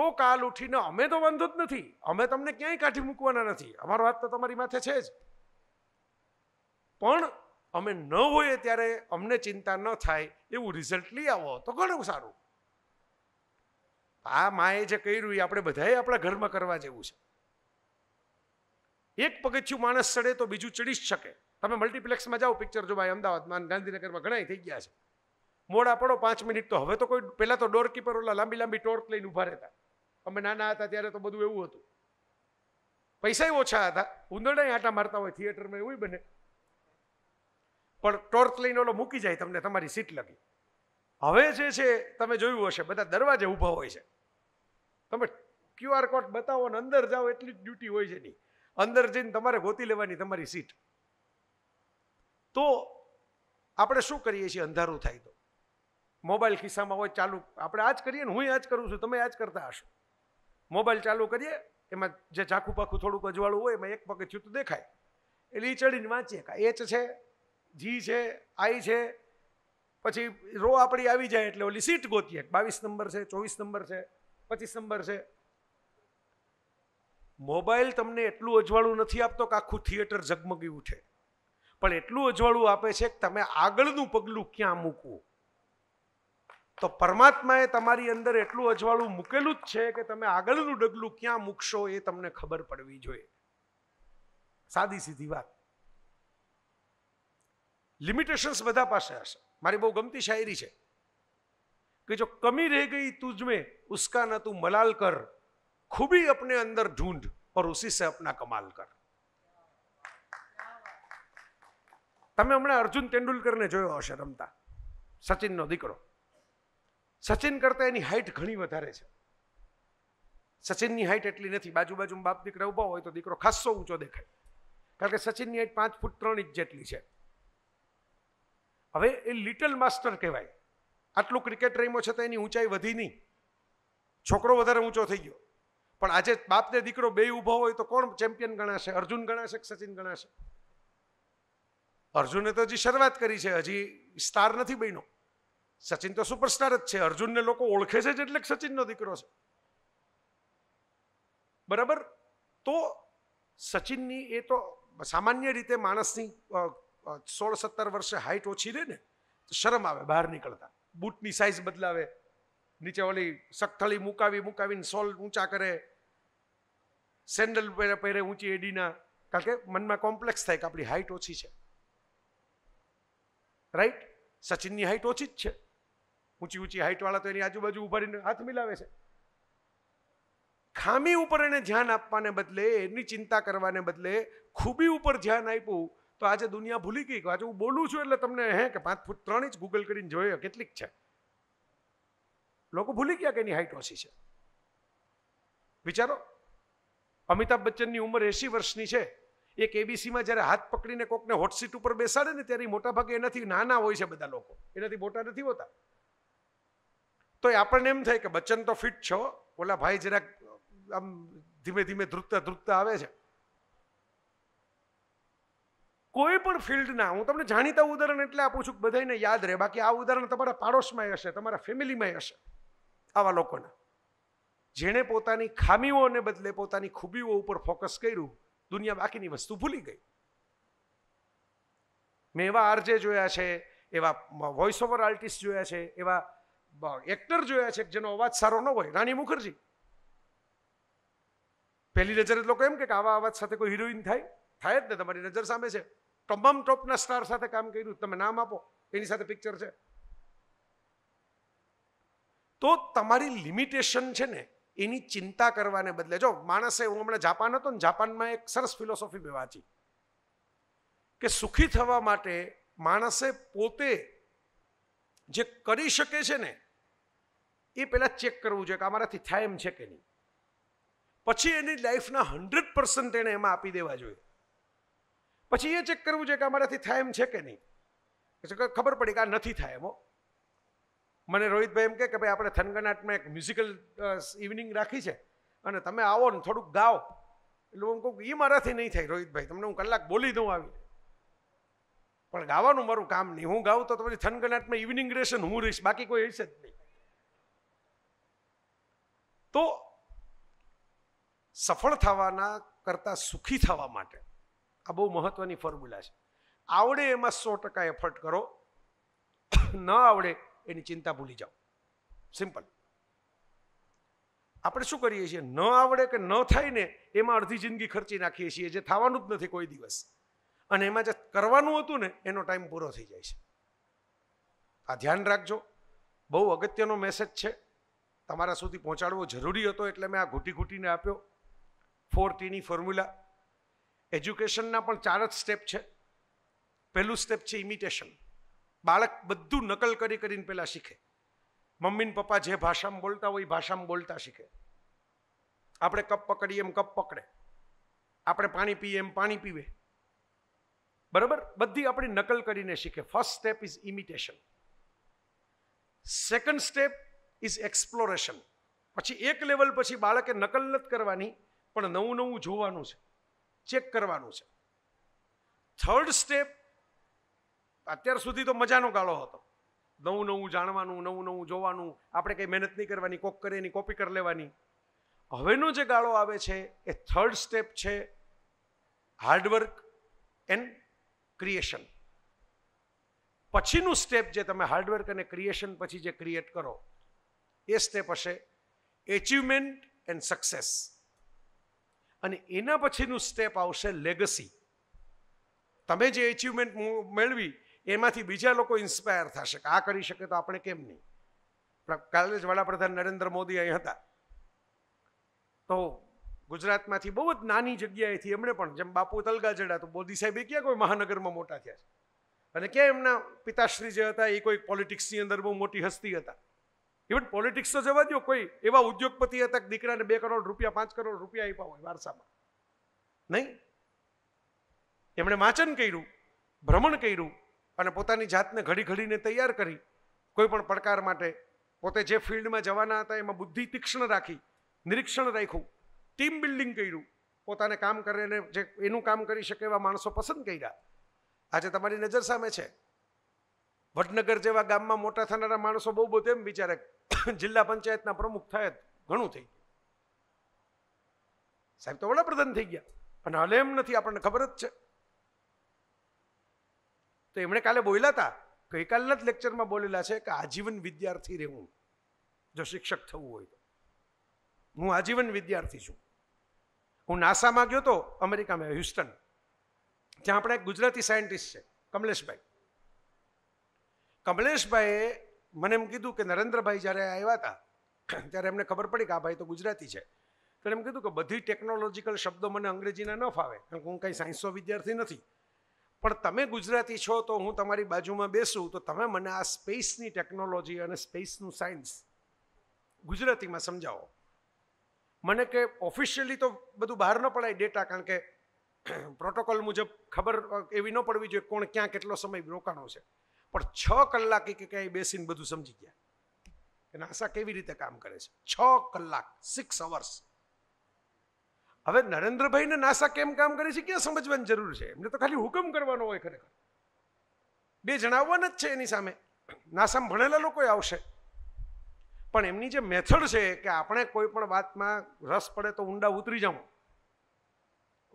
તો કાલ ઉઠીને અમે તો વાંધો જ નથી અમે તમને ક્યાંય કાઢી મૂકવાના નથી અમારો વાત તો તમારી માથે છે જ પણ અમે ન હોઈએ ત્યારે અમને ચિંતા ન થાય એવું રિઝલ્ટ લઈ આવો તો ઘણું સારું આ માએ જે કર્યું એ આપણે બધાએ આપણા ઘરમાં કરવા જેવું છે એક પગથિયું માણસ ચડે તો બીજું ચડી જ શકે તમે મલ્ટીપ્લેક્સમાં જાઓ પિક્ચર જો ભાઈ અમદાવાદમાં ગાંધીનગરમાં ઘણા થઈ ગયા છે મોડા પડો પાંચ મિનિટ તો હવે તો કોઈ પહેલાં તો ડોરકીપર ઓલા લાંબી લાંબી ટોર્ચ લઈને ઊભા રહેતા અમે નાના હતા ત્યારે તો બધું એવું હતું પૈસા ઓછા હતા ઉંદરડા આટા મારતા હોય થિયેટરમાં એવું બને પણ ટોર્ચ લઈને ઓલો મૂકી જાય તમને તમારી સીટ લગી હવે જે છે તમે જોયું હશે બધા દરવાજે ઊભા હોય છે તમે ક્યુઆર કોડ બતાવો ને અંદર જાઓ એટલી જ ડ્યુટી હોય છે નહીં અંદર જઈને તમારે ગોતી લેવાની તમારી સીટ તો આપણે શું કરીએ છીએ અંધારું થાય તો મોબાઈલ ખિસ્સામાં હોય ચાલુ આપણે આ જ કરીએ ને હું આ જ કરું છું તમે આ જ કરતા હશો મોબાઈલ ચાલુ કરીએ એમાં જે ઝાખું પાખું થોડુંક અજવાળું હોય એમાં એક પગે છૂતું દેખાય એટલે એ ચડીને વાંચીએ કાં જ છે જી છે આઈ છે પછી રો આપણી આવી જાય એટલે ઓલી સીટ ગોતીએ બાવીસ નંબર છે ચોવીસ નંબર છે પચીસ નંબર છે મોબાઈલ તમને એટલું અજવાળું નથી આપતો કે આખું થિયેટર ઝગમગી ઉઠે પણ એટલું અજવાળું આપે છે કે તમે આગળનું પગલું ક્યાં મૂકવું તો પરમાત્માએ તમારી અંદર એટલું અજવાળું મૂકેલું જ છે કે તમે આગળનું ડગલું ક્યાં મૂકશો એ તમને ખબર પડવી જોઈએ સાદી સીધી વાત લિમિટેશન્સ બધા પાસે હશે મારી બહુ ગમતી શાયરી છે કે જો કમી રહી ગઈ તુજમે ઉસકા ના તું મલાલ કર ખૂબી અપને અંદર ઢૂંઢ ઓર ઉસી સે અપના કમાલ કર તમે હમણાં અર્જુન તેંડુલકરને જોયો હશે રમતા સચિનનો દીકરો સચિન કરતાં એની હાઇટ ઘણી વધારે છે સચિનની હાઇટ એટલી નથી બાજુ બાજુ બાપ દીકરા ઊભા હોય તો દીકરો ખાસ્સો ઊંચો દેખાય કારણ કે સચિનની હાઇટ પાંચ ફૂટ ત્રણ ઇંચ જેટલી છે હવે એ લિટલ માસ્ટર કહેવાય આટલું ક્રિકેટ રમ્યો છે તો એની ઊંચાઈ વધી નહીં છોકરો વધારે ઊંચો થઈ ગયો પણ આજે બાપને દીકરો બે ઊભો હોય તો કોણ ચેમ્પિયન ગણાશે અર્જુન ગણાશે કે સચિન ગણાશે અર્જુને તો હજી શરૂઆત કરી છે હજી સ્ટાર નથી બન્યો સચિન તો સુપરસ્ટાર જ છે અર્જુનને લોકો ઓળખે છે જ એટલે સચિનનો દીકરો છે બરાબર તો સચિનની એ તો સામાન્ય રીતે માણસની સોળ સત્તર વર્ષે હાઇટ ઓછી રહે ને તો શરમ આવે બહાર નીકળતા બૂટની સાઇઝ બદલાવે નીચે ઓલી સખથળી મુકાવી મુકાવીને સોલ ઊંચા કરે સેન્ડલ પહેરે પહેરે ઊંચી એડીના કારણ કે મનમાં કોમ્પ્લેક્સ થાય કે આપણી હાઇટ ઓછી છે રાઈટ સચિનની હાઇટ ઓછી જ છે ઊંચી ઊંચી હાઇટવાળા તો એની આજુબાજુ ઉભા રહીને હાથ મિલાવે છે ખામી ઉપર એને ધ્યાન આપવાને બદલે એની ચિંતા કરવાને બદલે ખૂબી ઉપર ધ્યાન આપ્યું તો આજે દુનિયા ભૂલી ગઈ કે આજે હું બોલું છું એટલે તમને હે કે પાંચ ફૂટ ત્રણ ઇંચ ગૂગલ કરીને જોઈએ કેટલીક છે લોકો ભૂલી ગયા કે એની હાઈટ ઓછી છે વિચારો અમિતાભ બચ્ચનની ઉંમર એસી વર્ષની છે એક એબીસીમાં જ્યારે હાથ પકડીને કોકને હોટસીટ ઉપર બેસાડે ને ત્યારે મોટાભાગે એનાથી નાના હોય છે બધા લોકો એનાથી મોટા નથી હોતા તો એ આપણને એમ થાય કે બચ્ચન તો ફિટ છો ઓલા ભાઈ જરાક આમ ધીમે ધીમે ધ્રુતતા ધ્રુતતા આવે છે કોઈ પણ ફિલ્ડના હું તમને જાણીતા ઉદાહરણ એટલે આપું છું કે બધાને યાદ રહે બાકી આ ઉદાહરણ તમારા પાડોશમાં હશે તમારા ફેમિલીમાં હશે આવા લોકોના જેણે પોતાની ખામીઓને બદલે પોતાની ખૂબીઓ ઉપર ફોકસ કર્યું દુનિયા બાકીની વસ્તુ ભૂલી ગઈ મેં એવા આરજે જોયા છે એવા વોઇસ ઓવર આર્ટિસ્ટ જોયા છે એવા એક્ટર જોયા છે જેનો અવાજ સારો ન હોય રાણી મુખર્જી પહેલી નજરે લોકો એમ કે આવા અવાજ સાથે કોઈ હિરોઈન થાય થાય જ ને તમારી નજર સામે છે તમામ ટોપના સ્ટાર સાથે કામ કર્યું તમે નામ આપો એની સાથે પિક્ચર છે તો તમારી લિમિટેશન છે ને એની ચિંતા કરવાને બદલે જો માણસે હું હમણાં જાપાન હતો ને જાપાનમાં એક સરસ ફિલોસોફી મેં વાંચી કે સુખી થવા માટે માણસે પોતે જે કરી શકે છે ને એ પહેલાં ચેક કરવું જોઈએ કે અમારાથી થાય એમ છે કે નહીં પછી એની લાઈફના હંડ્રેડ પર્સન્ટ એણે એમાં આપી દેવા જોઈએ પછી એ ચેક કરવું છે કે અમારાથી થાય એમ છે કે નહીં ખબર પડી કે આ નથી થાય એમો મને રોહિતભાઈ એમ કે ભાઈ આપણે થનગનાટમાં એક મ્યુઝિકલ ઇવનિંગ રાખી છે અને તમે આવો ને થોડુંક ગાઓ એટલે હું કહું એ મારાથી નહીં થાય રોહિતભાઈ તમને હું કલાક બોલી દઉં આવી પણ ગાવાનું મારું કામ નહીં હું ગાઉં તો તમારી થનગનાટમાં ઇવનિંગ રહેશે હું રહીશ બાકી કોઈ હશે જ નહીં તો સફળ થવાના કરતાં સુખી થવા માટે આ બહુ મહત્વની ફોર્મ્યુલા છે આવડે એમાં સો ટકા એફર્ટ કરો ન આવડે એની ચિંતા ભૂલી જાઓ સિમ્પલ આપણે શું કરીએ છીએ ન આવડે કે ન થાય ને એમાં અડધી જિંદગી ખર્ચી નાખીએ છીએ જે થવાનું જ નથી કોઈ દિવસ અને એમાં જે કરવાનું હતું ને એનો ટાઈમ પૂરો થઈ જાય છે આ ધ્યાન રાખજો બહુ અગત્યનો મેસેજ છે તમારા સુધી પહોંચાડવો જરૂરી હતો એટલે મેં આ ઘૂંટી ઘૂંટીને આપ્યો ફોર ટીની ફોર્મ્યુલા એજ્યુકેશનના પણ ચાર જ સ્ટેપ છે પહેલું સ્ટેપ છે ઇમિટેશન બાળક બધું નકલ કરી કરીને પહેલાં શીખે મમ્મી ને પપ્પા જે ભાષામાં બોલતા હોય એ ભાષામાં બોલતા શીખે આપણે કપ પકડીએ એમ કપ પકડે આપણે પાણી પીએ એમ પાણી પીવે બરાબર બધી આપણી નકલ કરીને શીખે first step is imitation second step is exploration પછી એક લેવલ પછી બાળકે નકલ નથી કરવાની પણ નવું નવું જોવાનું છે ચેક કરવાનું છે થર્ડ સ્ટેપ અત્યાર સુધી તો મજાનો ગાળો હતો નવું નવું જાણવાનું નવું નવું જોવાનું આપણે કંઈ મહેનત નહીં કરવાની કોક કરે એની કોપી કરી લેવાની હવેનો જે ગાળો આવે છે એ થર્ડ સ્ટેપ છે હાર્ડવર્ક એન્ડ ક્રિએશન પછીનું સ્ટેપ જે તમે હાર્ડવર્ક અને ક્રિએશન પછી જે ક્રિએટ કરો એ સ્ટેપ હશે એચિવમેન્ટ એન્ડ સક્સેસ અને એના પછીનું સ્ટેપ આવશે લેગસી તમે જે એચિવમેન્ટ મેળવી એમાંથી બીજા લોકો ઇન્સ્પાયર થશે આ કરી શકે તો આપણે કેમ નહીં કાલે જ વડાપ્રધાન નરેન્દ્ર મોદી અહીં હતા તો ગુજરાતમાંથી બહુ જ નાની જગ્યાએથી એમણે પણ જેમ બાપુ તલગાજડા તો મોદી સાહેબે ક્યાં કોઈ મહાનગરમાં મોટા થયા છે અને ક્યાં એમના પિતાશ્રી જે હતા એ કોઈ પોલિટિક્સની અંદર બહુ મોટી હસ્તી હતા ઇવન પોલિટિક્સ તો જવા દો કોઈ એવા ઉદ્યોગપતિ હતા કે દીકરાને બે કરોડ રૂપિયા પાંચ કરોડ રૂપિયા આપ્યા હોય વારસામાં નહીં એમણે વાંચન કર્યું ભ્રમણ કર્યું અને પોતાની જાતને ઘડી ઘડીને તૈયાર કરી કોઈ પણ પડકાર માટે પોતે જે ફિલ્ડમાં જવાના હતા એમાં બુદ્ધિ તીક્ષ્ણ રાખી નિરીક્ષણ રાખ્યું ટીમ બિલ્ડિંગ કર્યું પોતાને કામ કરીને જે એનું કામ કરી શકે એવા માણસો પસંદ કર્યા આજે તમારી નજર સામે છે વડનગર જેવા ગામમાં મોટા થનારા માણસો બહુ બધું એમ વિચારે જિલ્લા પંચાયતના પ્રમુખ થાય ઘણું થઈ સાહેબ તો વડાપ્રધાન થઈ ગયા અને હાલે એમ નથી આપણને ખબર જ છે તો એમણે કાલે બોલ્યા હતા ગઈકાલના જ લેક્ચરમાં બોલેલા છે કે આજીવન વિદ્યાર્થી રહેવું જો શિક્ષક થવું હોય તો હું આજીવન વિદ્યાર્થી છું હું નાસામાં ગયો હતો અમેરિકામાં હ્યુસ્ટન જ્યાં આપણે એક ગુજરાતી સાયન્ટિસ્ટ છે કમલેશભાઈ કમલેશભાઈએ મને એમ કીધું કે નરેન્દ્રભાઈ જ્યારે આવ્યા હતા ત્યારે એમને ખબર પડી કે આ ભાઈ તો ગુજરાતી છે એટલે એમ કીધું કે બધી ટેકનોલોજીકલ શબ્દો મને અંગ્રેજીના ન ફાવે કારણ કે હું કંઈ સાયન્સનો વિદ્યાર્થી નથી પણ તમે ગુજરાતી છો તો હું તમારી બાજુમાં બેસું તો તમે મને આ સ્પેસની ટેકનોલોજી અને સ્પેસનું સાયન્સ ગુજરાતીમાં સમજાવો મને કે ઓફિશિયલી તો બધું બહાર ન પડાય ડેટા કારણ કે પ્રોટોકોલ મુજબ ખબર એવી ન પડવી જોઈએ કોણ ક્યાં કેટલો સમય રોકાણો છે પણ છ કલાક કે ક્યાંય બેસીને બધું સમજી ગયા કે નાસા કેવી રીતે કામ કરે છે છ કલાક સિક્સ અવર્સ હવે નરેન્દ્રભાઈને નાસા કેમ કામ કરે છે ક્યાં સમજવાની જરૂર છે એમને તો ખાલી હુકમ કરવાનો હોય ખરેખર બે જણાવવાના જ છે એની સામે નાસામાં ભણેલા લોકો આવશે પણ એમની જે મેથડ છે કે આપણે કોઈ પણ વાતમાં રસ પડે તો ઊંડા ઉતરી જવું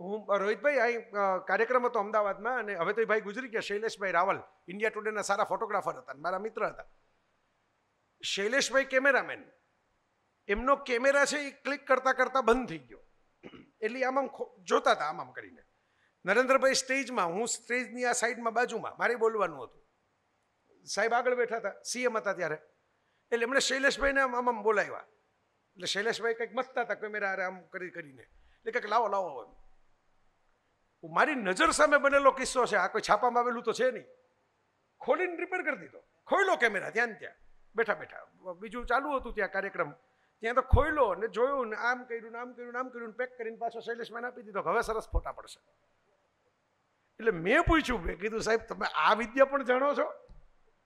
હું રોહિતભાઈ અહીં કાર્યક્રમ હતો અમદાવાદમાં અને હવે તો એ ભાઈ ગુજરી ગયા શૈલેષભાઈ રાવલ ઇન્ડિયા ટુડેના સારા ફોટોગ્રાફર હતા મારા મિત્ર હતા શૈલેષભાઈ કેમેરામેન એમનો કેમેરા છે એ ક્લિક કરતાં કરતાં બંધ થઈ ગયો એટલે આમ આમ જોતા હતા આમ આમ કરીને નરેન્દ્રભાઈ સ્ટેજમાં હું સ્ટેજની આ સાઈડમાં બાજુમાં મારે બોલવાનું હતું સાહેબ આગળ બેઠા હતા સીએમ હતા ત્યારે એટલે એમણે શૈલેષભાઈને આમ આમ બોલાવ્યા એટલે શૈલેષભાઈ કંઈક મસ્તા હતા કેમેરા આમ કરી કરીને એટલે કંઈક લાવો લાવો એમ મારી નજર સામે બનેલો કિસ્સો છે આ કોઈ છાપામાં આવેલું તો છે નહીં ખોલીને રિપેર કરી દીધો ખોઈલો કેમેરા ત્યાં ત્યાં બેઠા બેઠા બીજું ચાલુ હતું ત્યાં કાર્યક્રમ ત્યાં તો ખોઈલો અને જોયું ને આમ કર્યું ને આમ કર્યું ને આમ કર્યું ને પેક કરીને પાછો શૈલેષમાં આપી દીધો હવે સરસ ફોટા પડશે એટલે મેં પૂછ્યું મેં કીધું સાહેબ તમે આ વિદ્યા પણ જાણો છો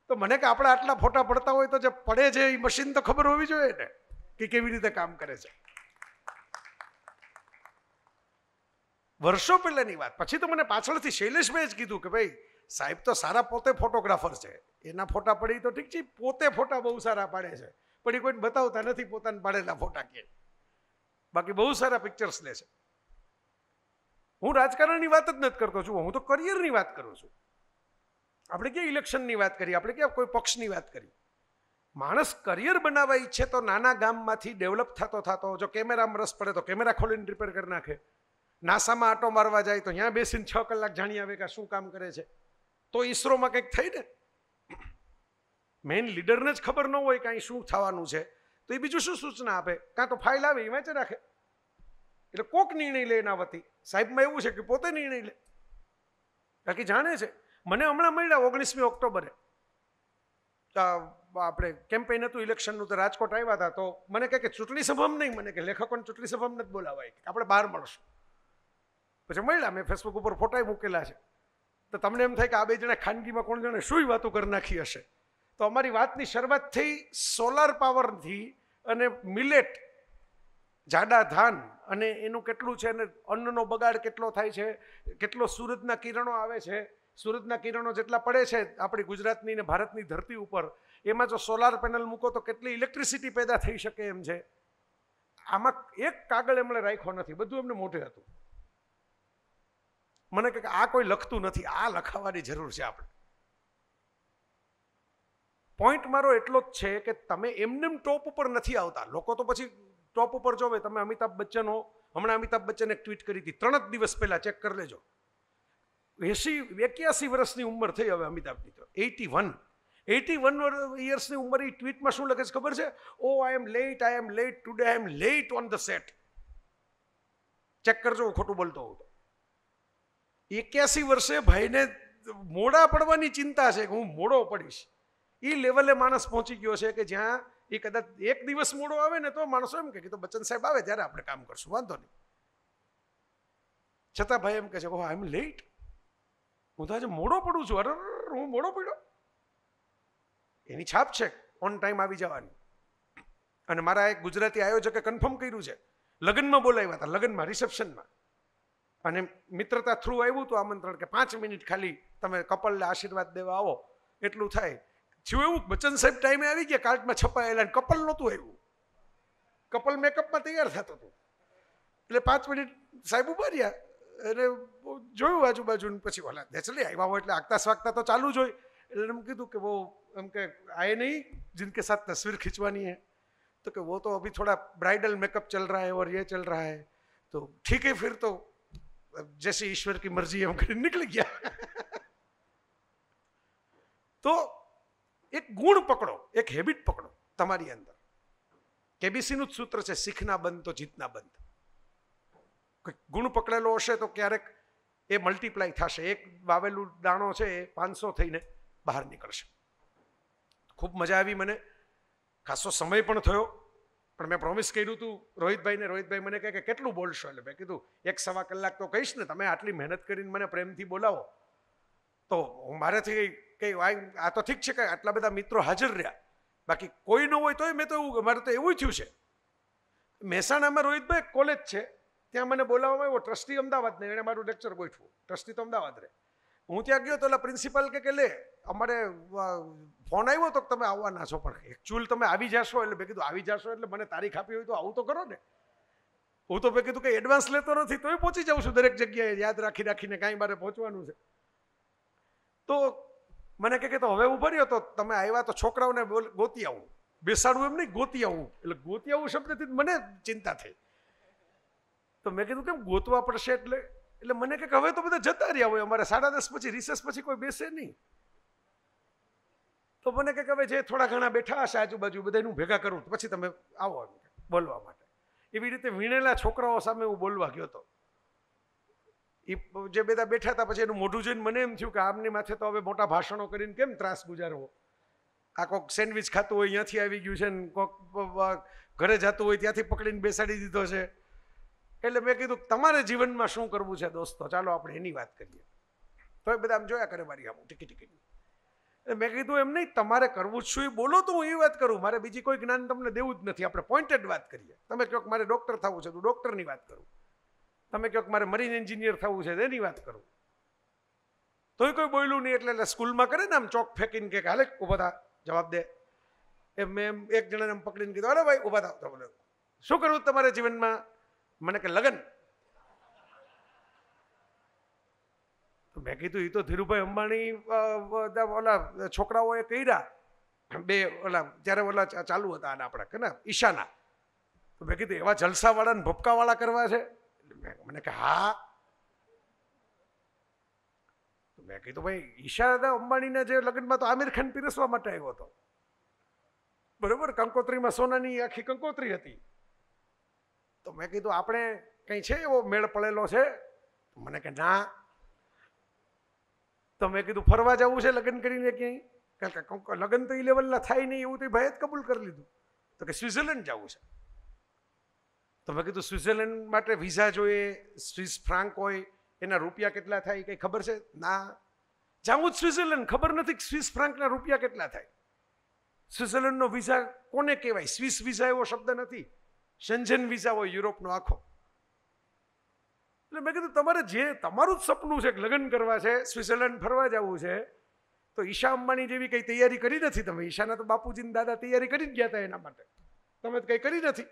તો મને કે આપણે આટલા ફોટા પડતા હોય તો જે પડે છે એ મશીન તો ખબર હોવી જોઈએ ને કે કેવી રીતે કામ કરે છે વર્ષો પહેલાંની વાત પછી તો મને પાછળથી શૈલેષભાઈ જ કીધું કે ભાઈ સાહેબ તો સારા પોતે ફોટોગ્રાફર છે એના ફોટા પડી તો ઠીક છે પોતે ફોટા બહુ સારા પાડે છે પણ એ કોઈને બતાવતા નથી પોતાને પાડેલા ફોટા કે બાકી બહુ સારા પિક્ચર્સ લે છે હું રાજકારણની વાત જ નથી કરતો છું હું તો કરિયરની વાત કરું છું આપણે ક્યાં ઇલેક્શનની વાત કરી આપણે ક્યાં કોઈ પક્ષની વાત કરી માણસ કરિયર બનાવવા ઈચ્છે તો નાના ગામમાંથી ડેવલપ થતો થતો જો કેમેરામાં રસ પડે તો કેમેરા ખોલીને રિપેર કરી નાખે નાસામાં આટો મારવા જાય તો ત્યાં બેસીને છ કલાક જાણી આવે કે શું કામ કરે છે તો ઈસરોમાં કંઈક થઈ ને મેઇન લીડરને જ ખબર ન હોય કાંઈ શું થવાનું છે તો એ બીજું શું સૂચના આપે કાં તો ફાઇલ આવે એ વાંચી રાખે એટલે કોક નિર્ણય લે એના વતી સાહેબમાં એવું છે કે પોતે નિર્ણય લે બાકી જાણે છે મને હમણાં મળ્યા ઓગણીસમી ઓક્ટોબરે આપણે કેમ્પેન હતું ઇલેક્શનનું તો રાજકોટ આવ્યા હતા તો મને કહે કે ચૂંટણી સભામાં નહીં મને કે લેખકોને ચૂંટણી સભામાં નથી બોલાવાય આપણે બહાર મળશું પછી મળ્યા મેં ફેસબુક ઉપર ફોટા મૂકેલા છે તો તમને એમ થાય કે આ બે જણા ખાનગીમાં કોણ જણે શું વાતો કરી નાખી હશે તો અમારી વાતની શરૂઆત થઈ સોલાર પાવરથી અને મિલેટ જાડા ધાન અને એનું કેટલું છે અને અન્નનો બગાડ કેટલો થાય છે કેટલો સૂરજના કિરણો આવે છે સૂરજના કિરણો જેટલા પડે છે આપણી ગુજરાતની ને ભારતની ધરતી ઉપર એમાં જો સોલાર પેનલ મૂકો તો કેટલી ઇલેક્ટ્રિસિટી પેદા થઈ શકે એમ છે આમાં એક કાગળ એમણે રાખ્યો નથી બધું એમને મોઢે હતું મને કહે કે આ કોઈ લખતું નથી આ લખાવાની જરૂર છે આપણે પોઈન્ટ મારો એટલો જ છે કે તમે એમનેમ ટોપ ઉપર નથી આવતા લોકો તો પછી ટોપ ઉપર જોવે તમે અમિતાભ બચ્ચન હો હમણાં અમિતાભ બચ્ચને એક ટ્વીટ કરી હતી ત્રણ જ દિવસ પહેલાં ચેક કરી લેજો એસી એક્યાસી વર્ષની ઉંમર થઈ હવે અમિતાભની તો એટી વન એટી વન યર્સની ઉંમર એ ટ્વીટમાં શું લખે છે ખબર છે oh I am late I am late today I am late on the set check કરજો હું ખોટું બોલતો હોઉં તો એક્યાસી વર્ષે ભાઈને મોડા પડવાની ચિંતા છે કે હું મોડો પડીશ એ લેવલે માણસ પહોંચી ગયો છે કે જ્યાં એ કદાચ એક દિવસ મોડો આવે ને તો માણસો એમ કે તો બચ્ચન સાહેબ આવે ત્યારે આપણે કામ કરશું વાંધો નહીં છતાં ભાઈ એમ કે છે ઓહ આઈ એમ લેટ હું તો આજે મોડો પડું છું અરે હું મોડો પડ્યો એની છાપ છે ઓન ટાઈમ આવી જવાની અને મારા એક ગુજરાતી આયોજકે કન્ફર્મ કર્યું છે લગ્નમાં બોલાવ્યા હતા લગ્નમાં રિસેપ્શનમાં અને મિત્રતા થ્રુ આવ્યું હતું આમંત્રણ કે પાંચ મિનિટ ખાલી તમે કપલને આશીર્વાદ દેવા આવો એટલું થાય થયું એવું બચ્ચન સાહેબ ટાઈમે આવી ગયા કાર્ટમાં છપાયેલા કપલ નહોતું આવ્યું કપલ મેકઅપમાં તૈયાર થતું હતું એટલે પાંચ મિનિટ સાહેબ ઉભા રહ્યા અને જોયું આજુબાજુ પછી ઓલા દેચલી આવ્યા હોય એટલે આગતા સ્વાગતા તો ચાલુ જ હોય એટલે એમ કીધું કે બહુ એમ કે આએ નહીં જિંદગી સાથ તસવીર ખીંચવાની હે તો કે વો તો અભી થોડા બ્રાઇડલ મેકઅપ ચલ रहा है और ये चल रहा है तो ठीक है फिर तो जैसे ઈશ્વર કી મરજી हम कर निकल गया तो એક ગુણ પકડો એક હેબિટ પકડો તમારી અંદર કેબીસીનું જ સૂત્ર છે શીખના બંધ તો જીતના બંધ ગુણ પકડેલો હશે તો ક્યારેક એ મલ્ટીપ્લાય થશે એક વાવેલું દાણો છે એ પાંચસો થઈને બહાર નીકળશે ખૂબ મજા આવી મને ખાસો સમય પણ થયો પણ મેં પ્રોમિસ કર્યું હતું રોહિતભાઈને રોહિતભાઈ મને કહે કે કેટલું બોલશો એટલે મેં કીધું એક સવા કલાક તો કહીશ ને તમે આટલી મહેનત કરીને મને પ્રેમથી બોલાવો તો હું મારાથી કંઈ આ તો ઠીક છે કે આટલા બધા મિત્રો હાજર રહ્યા બાકી કોઈ ન હોય તોય મેં તો એવું મારે તો એવું થયું છે મહેસાણામાં રોહિતભાઈ કોલેજ છે ત્યાં મને બોલાવવામાં આવ્યો ટ્રસ્ટી અમદાવાદને એણે મારું લેક્ચર ગોઠવું ટ્રસ્ટી તો અમદાવાદ રહે હું ત્યાં ગયો તો એટલે પ્રિન્સિપાલ કે લે અમારે ફોન આવ્યો તો તમે આવવા ના છો પણ એકચ્યુઅલ તમે આવી જશો એટલે મેં કીધું આવી જશો એટલે મને તારીખ આપી હોય તો આવું તો કરો ને હું તો મેં કીધું કે એડવાન્સ લેતો નથી તોય પહોંચી જાઉં છું દરેક જગ્યાએ યાદ રાખી રાખીને કાંઈ મારે પહોંચવાનું છે તો મને કહે કે તો હવે ઉભો રહ્યો તો તમે આવ્યા તો છોકરાઓને ગોતી આવું બેસાડવું એમ નહીં ગોતી આવું એટલે ગોતી આવું શબ્દથી મને ચિંતા થઈ તો મેં કીધું કેમ ગોતવા પડશે એટલે એટલે મને કહે કે હવે તો બધા જતા રહ્યા હોય અમારે સાડા દસ પછી રિસેસ પછી કોઈ બેસે નહીં તો મને કહે કે હવે જે થોડા ઘણા બેઠા હશે આજુબાજુ બધાનું ભેગા કરું પછી તમે આવો એમ બોલવા માટે એવી રીતે વીણેલા છોકરાઓ સામે હું બોલવા ગયો હતો એ જે બધા બેઠા હતા પછી એનું મોઢું જોઈને મને એમ થયું કે આમની માથે તો હવે મોટા ભાષણો કરીને કેમ ત્રાસ ગુજારવો આ કોક સેન્ડવિચ ખાતું હોય અહીંયાથી આવી ગયું છે ને કોક ઘરે જતું હોય ત્યાંથી પકડીને બેસાડી દીધો છે એટલે મેં કીધું તમારે જીવનમાં શું કરવું છે દોસ્તો ચાલો આપણે એની વાત કરીએ તો એ બધા આમ જોયા કરે મારી આમ ટીકી ટીકી અને મેં કીધું એમ નહીં તમારે કરવું જ શું એ બોલો તો હું એ વાત કરું મારે બીજી કોઈ જ્ઞાન તમને દેવું જ નથી આપણે પોઈન્ટેડ વાત કરીએ તમે કહો મારે ડૉક્ટર થવું છે તો ડૉક્ટરની વાત કરું તમે કહો મારે મરીન એન્જિનિયર થવું છે તેની વાત કરું તોય કોઈ બોલ્યું નહીં એટલે એટલે સ્કૂલમાં કરે ને આમ ચોક ફેંકીને કે હાલે ઊભા થા જવાબ દે એ મેં એક જણાને પકડીને કીધું અરે ભાઈ ઊભા થાવ તમને શું કરવું તમારે જીવનમાં મને કે લગ્ન મેં કીધું એ તો ધીરુભાઈ અંબાણી ઓલા છોકરાઓએ કર્યા બે ઓલા જ્યારે ઓલા ચાલુ હતા અને આપણે કે ને ઈશાના તો મેં કીધું એવા જલસાવાળા ને ભપકાવાળા કરવા છે મને કે હા મેં કીધું ભાઈ ઈશાના અંબાણીના જે લગ્નમાં તો આમિર ખાન પીરસવા માટે આવ્યો હતો બરોબર કંકોત્રીમાં સોનાની આખી કંકોત્રી હતી તો મેં કીધું આપણે કંઈ છે એવો મેળ પડેલો છે મને કે ના તો મેં કીધું ફરવા જવું છે લગ્ન કરીને ક્યાંય કારણ કે લગ્ન તો એ લેવલના થાય નહીં એવું તો ભાઈ જ કબૂલ કરી લીધું તો કે સ્વિટ્ઝરલેન્ડ જવું છે તો મેં કીધું સ્વિટ્ઝરલેન્ડ માટે વિઝા જોઈએ સ્વિસ ફ્રાંક હોય એના રૂપિયા કેટલા થાય કંઈ ખબર છે ના જાવું જ સ્વિટ્ઝરલેન્ડ ખબર નથી સ્વિસ ફ્રાંકના રૂપિયા કેટલા થાય સ્વિટ્ઝરલેન્ડનો વિઝા કોને કહેવાય સ્વિસ વિઝા એવો શબ્દ નથી શેન્ઝન વિઝા હોય યુરોપનો આખો એટલે મેં કીધું તમારે જે તમારું જ સપનું છે કે લગ્ન કરવા છે સ્વિટ્ઝરલેન્ડ ફરવા જવું છે તો ઈશા અંબાણી જેવી કંઈ તૈયારી કરી નથી તમે ઈશાના તો બાપુજીને દાદા તૈયારી કરી જ ગયા હતા એના માટે તમે કંઈ કરી નથી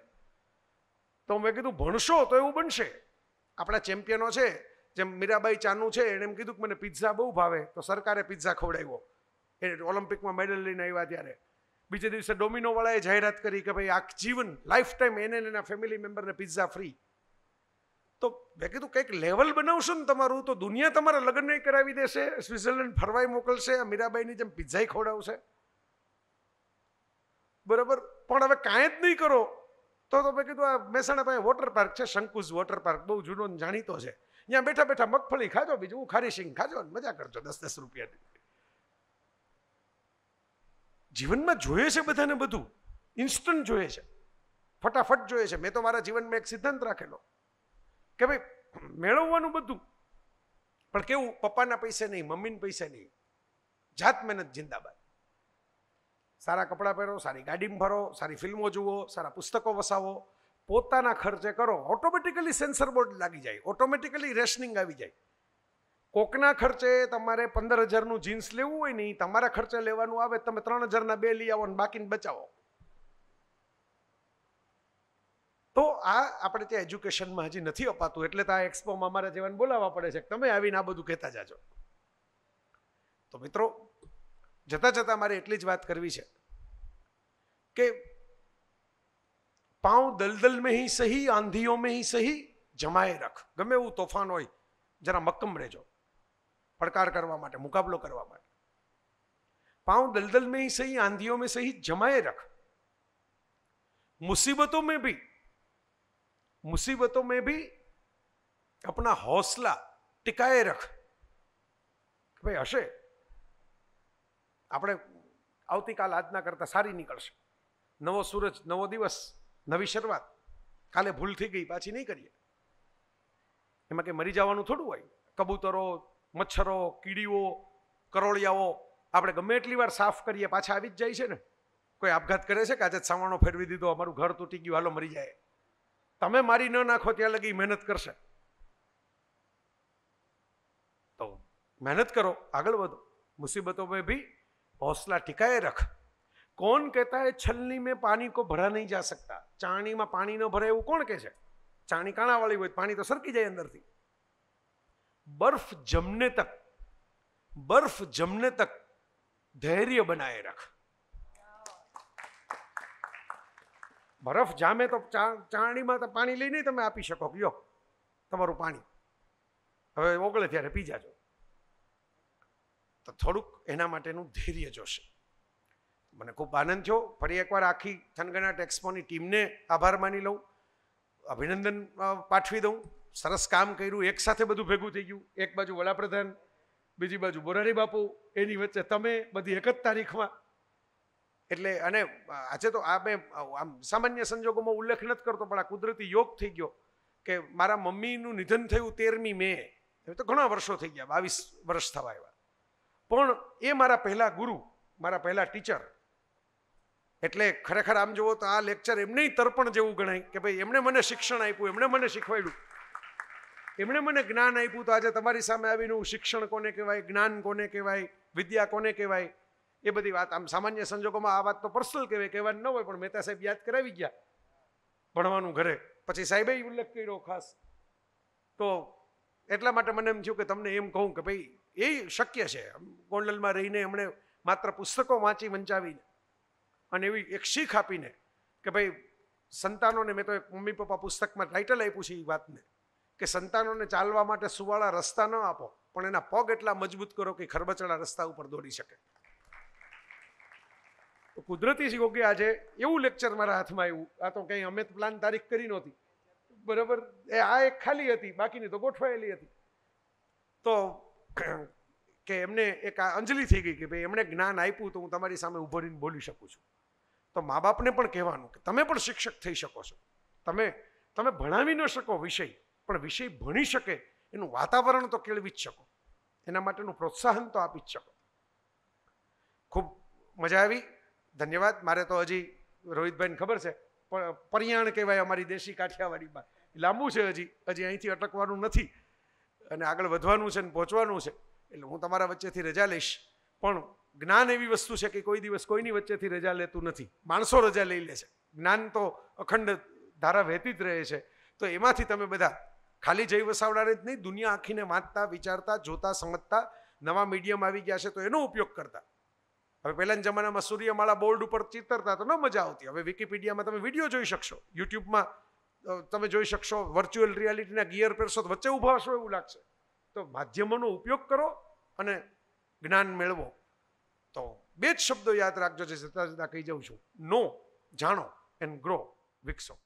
તો મેં કીધું ભણશો તો એવું બનશે આપણા ચેમ્પિયનો છે જેમ મીરાબાઈ ચાનુ છે એણે એમ કીધું કે મને પિઝા બહુ ભાવે તો સરકારે પિઝા ખવડાવ્યો એ ઓલિમ્પિકમાં મેડલ લઈને આવ્યા ત્યારે બીજે દિવસે ડોમિનોવાળાએ જાહેરાત કરી કે ભાઈ આ જીવન લાઈફ ટાઈમ એને એના ફેમિલી મેમ્બરને પિઝા ફ્રી તો મેં કીધું કંઈક લેવલ બનાવશો ને તમારું તો દુનિયા તમારા લગ્ન નહીં કરાવી દેશે સ્વિટ્ઝરલેન્ડ ફરવાય મોકલશે આ મીરાબાઈની જેમ પિઝાઈ ખવડાવશે બરાબર પણ હવે કાંઈ જ નહીં કરો તો તો મેં કીધું આ મહેસાણા પાસે વોટર પાર્ક છે શંકુજ વોટર પાર્ક બહુ જૂનો જાણીતો છે ત્યાં બેઠા બેઠા મગફળી ખાજો બીજું હું ખારી સિંગ ખાજો ને મજા કરજો દસ દસ રૂપિયાની જીવનમાં જોઈએ છે બધાને બધું ઇન્સ્ટન્ટ જોઈએ છે ફટાફટ જોઈએ છે મેં તો મારા જીવનમાં એક સિદ્ધાંત રાખેલો કે ભાઈ મેળવવાનું બધું પણ કેવું પપ્પાના પૈસે નહીં મમ્મીના પૈસે નહીં જાત મહેનત જિંદાબાદ સારા કપડાં પહેરો સારી ગાડીમાં ફરો સારી ફિલ્મો જુઓ સારા પુસ્તકો વસાવો પોતાના ખર્ચે કરો ઓટોમેટિકલી સેન્સર બોર્ડ લાગી જાય ઓટોમેટિકલી રેશનિંગ આવી જાય કોકના ખર્ચે તમારે પંદર હજારનું જીન્સ લેવું હોય નહીં તમારા ખર્ચે લેવાનું આવે તમે ત્રણ હજારના બે લઈ આવો ને બાકીને બચાવો તો આ આપણે ત્યાં એજ્યુકેશનમાં હજી નથી અપાતું એટલે તો આ એક્સપોમાં અમારા જેવાને બોલાવવા પડે છે તમે આવીને આ બધું કહેતા જાજો તો મિત્રો જતા જતાં મારે એટલી જ વાત કરવી છે કે પાઉં દલદલ મેં સહી આંધીઓ મેં હી સહી જમાએ રખ ગમે એવું તોફાન હોય જરા મક્કમ રહેજો પડકાર કરવા માટે મુકાબલો કરવા માટે પાઉં દલદલ મેં સહી આંધીઓ મેં સહી જમાએ રખ મુસીબતો મેં ભી મુસીબતો મેં भी अपना हौसला टिकाए રખ ભાઈ હશે આપણે આવતીકાલ આજના કરતા સારી નીકળશે નવો સૂરજ નવો દિવસ નવી શરૂઆત કાલે ભૂલ થઈ ગઈ પાછી નહીં કરીએ એમાં કે મરી જવાનું થોડું હોય કબૂતરો મચ્છરો કીડીઓ કરોળિયાઓ આપણે ગમે એટલી વાર સાફ કરીએ પાછા આવી જ જાય છે ને કોઈ આપઘાત કરે છે કે આજે સામાનો ફેરવી દીધો અમારું ઘર તૂટી ગયું હાલો મરી જાય તમે મારી ન નાખો ત્યાં લગી મહેનત કરશે તો મહેનત કરો આગળ વધો મુસીબતો મેં ભી हौसला ટીકાએ રખ કોણ કહેતા એ छलनी મેં પાણી કો ભરા નહીં जा सकता चाणी में पानी न એવું કોણ કહે છે ચાણી કાણાવાળી હોય પાણી તો સરકી જાય અંદરથી બરફ જમને તક બરફ જમને તક ધૈર્ય બનાએ રખ બરફ જામે તો ચાણીમાં તો પાણી લઈને તમે આપી શકો લ્યો તમારું પાણી હવે ઓગળે ત્યારે પી જાજો તો થોડુંક એના માટેનું ધૈર્ય જોશે મને ખૂબ આનંદ થયો ફરી એકવાર આખી થનગનાટ એક્સપોની ટીમને આભાર માની લઉં અભિનંદન પાઠવી દઉં સરસ કામ કર્યું એકસાથે બધું ભેગું થઈ ગયું એક બાજુ વડાપ્રધાન બીજી બાજુ બોરારી બાપુ એની વચ્ચે તમે બધી એક જ તારીખમાં એટલે અને આજે તો આ મેં આમ સામાન્ય સંજોગોમાં ઉલ્લેખ નથી કરતો પણ આ કુદરતી યોગ થઈ ગયો કે મારા મમ્મીનું નિધન થયું તેરમી મે એ તો ઘણા વર્ષો થઈ ગયા બાવીસ વર્ષ થવા એવા પણ એ મારા પહેલા ગુરુ મારા પહેલા ટીચર એટલે ખરેખર આમ જુઓ તો આ લેક્ચર એમને તર્પણ જેવું ગણાય કે ભાઈ એમણે મને શિક્ષણ આપ્યું એમણે મને શીખવાડ્યું એમણે મને જ્ઞાન આપ્યું તો આજે તમારી સામે આવીને હું શિક્ષણ કોને કહેવાય જ્ઞાન કોને કહેવાય વિદ્યા કોને કહેવાય એ બધી વાત આમ સામાન્ય સંજોગોમાં આ વાત તો પર્સનલ કહેવાય કહેવાની ન હોય પણ મહેતા સાહેબ યાદ કરાવી ગયા ભણવાનું ઘરે પછી સાહેબે ઉલ્લેખ કર્યો ખાસ તો એટલા માટે મને એમ થયું કે તમને એમ કહું કે ભાઈ એ શક્ય છે ગોંડલમાં રહીને એમણે માત્ર પુસ્તકો વાંચી વંચાવીને અને એવી એક શીખ આપીને કે ભાઈ સંતાનોને મેં તો એક મમ્મી પપ્પા પુસ્તકમાં ટાઇટલ આપ્યું છે એ વાતને કે સંતાનોને ચાલવા માટે સુવાળા રસ્તા ન આપો પણ એના પગ એટલા મજબૂત કરો કે ખરબચડા રસ્તા ઉપર દોડી શકે તો કુદરતી યોગે આજે એવું લેક્ચર મારા હાથમાં આવ્યું આ તો કંઈ અમે પ્લાન તારીખ કરી નહોતી બરાબર એ આ એક ખાલી હતી બાકીની તો ગોઠવાયેલી હતી તો કે એમને એક આ અંજલિ થઈ ગઈ કે ભાઈ એમણે જ્ઞાન આપ્યું તો હું તમારી સામે ઊભો રહીને બોલી શકું છું તો મા બાપને પણ કહેવાનું કે તમે પણ શિક્ષક થઈ શકો છો તમે તમે ભણાવી ન શકો વિષય પણ વિષય ભણી શકે એનું વાતાવરણ તો કેળવી જ શકો એના માટેનું પ્રોત્સાહન તો આપી જ શકો ખૂબ મજા આવી ધન્યવાદ મારે તો હજી રોહિતભાઈને ખબર છે પરિયાણ કહેવાય અમારી દેશી કાઠિયાવાડીમાં લાંબુ છે હજી હજી અહીંથી અટકવાનું નથી અને આગળ વધવાનું છે ને પહોંચવાનું છે એટલે હું તમારા વચ્ચેથી રજા લઈશ પણ જ્ઞાન એવી વસ્તુ છે કે કોઈ દિવસ કોઈની વચ્ચેથી રજા લેતું નથી માણસો રજા લઈ લે છે જ્ઞાન તો અખંડ ધારા વહેતી જ રહે છે તો એમાંથી તમે બધા ખાલી જય વસાવડાને જ નહીં દુનિયા આખીને વાંચતા વિચારતા જોતા સમજતા નવા મીડિયમ આવી ગયા છે તો એનો ઉપયોગ કરતા હવે પહેલાના જમાનામાં સૂર્યમાળા બોર્ડ ઉપર ચિતરતા તો ન મજા આવતી હવે વિકીપીડિયામાં તમે વિડીયો જોઈ શકશો યુટ્યુબમાં તમે જોઈ શકશો વર્ચ્યુઅલ રિયાલિટીના ગિયર પહેરશો તો વચ્ચે ઊભા હશો એવું લાગશે તો માધ્યમોનો ઉપયોગ કરો અને જ્ઞાન મેળવો તો બે જ શબ્દો યાદ રાખજો જે જતા જતાં કહી જાઉં છું નો જાણો એન્ડ ગ્રો વિકસો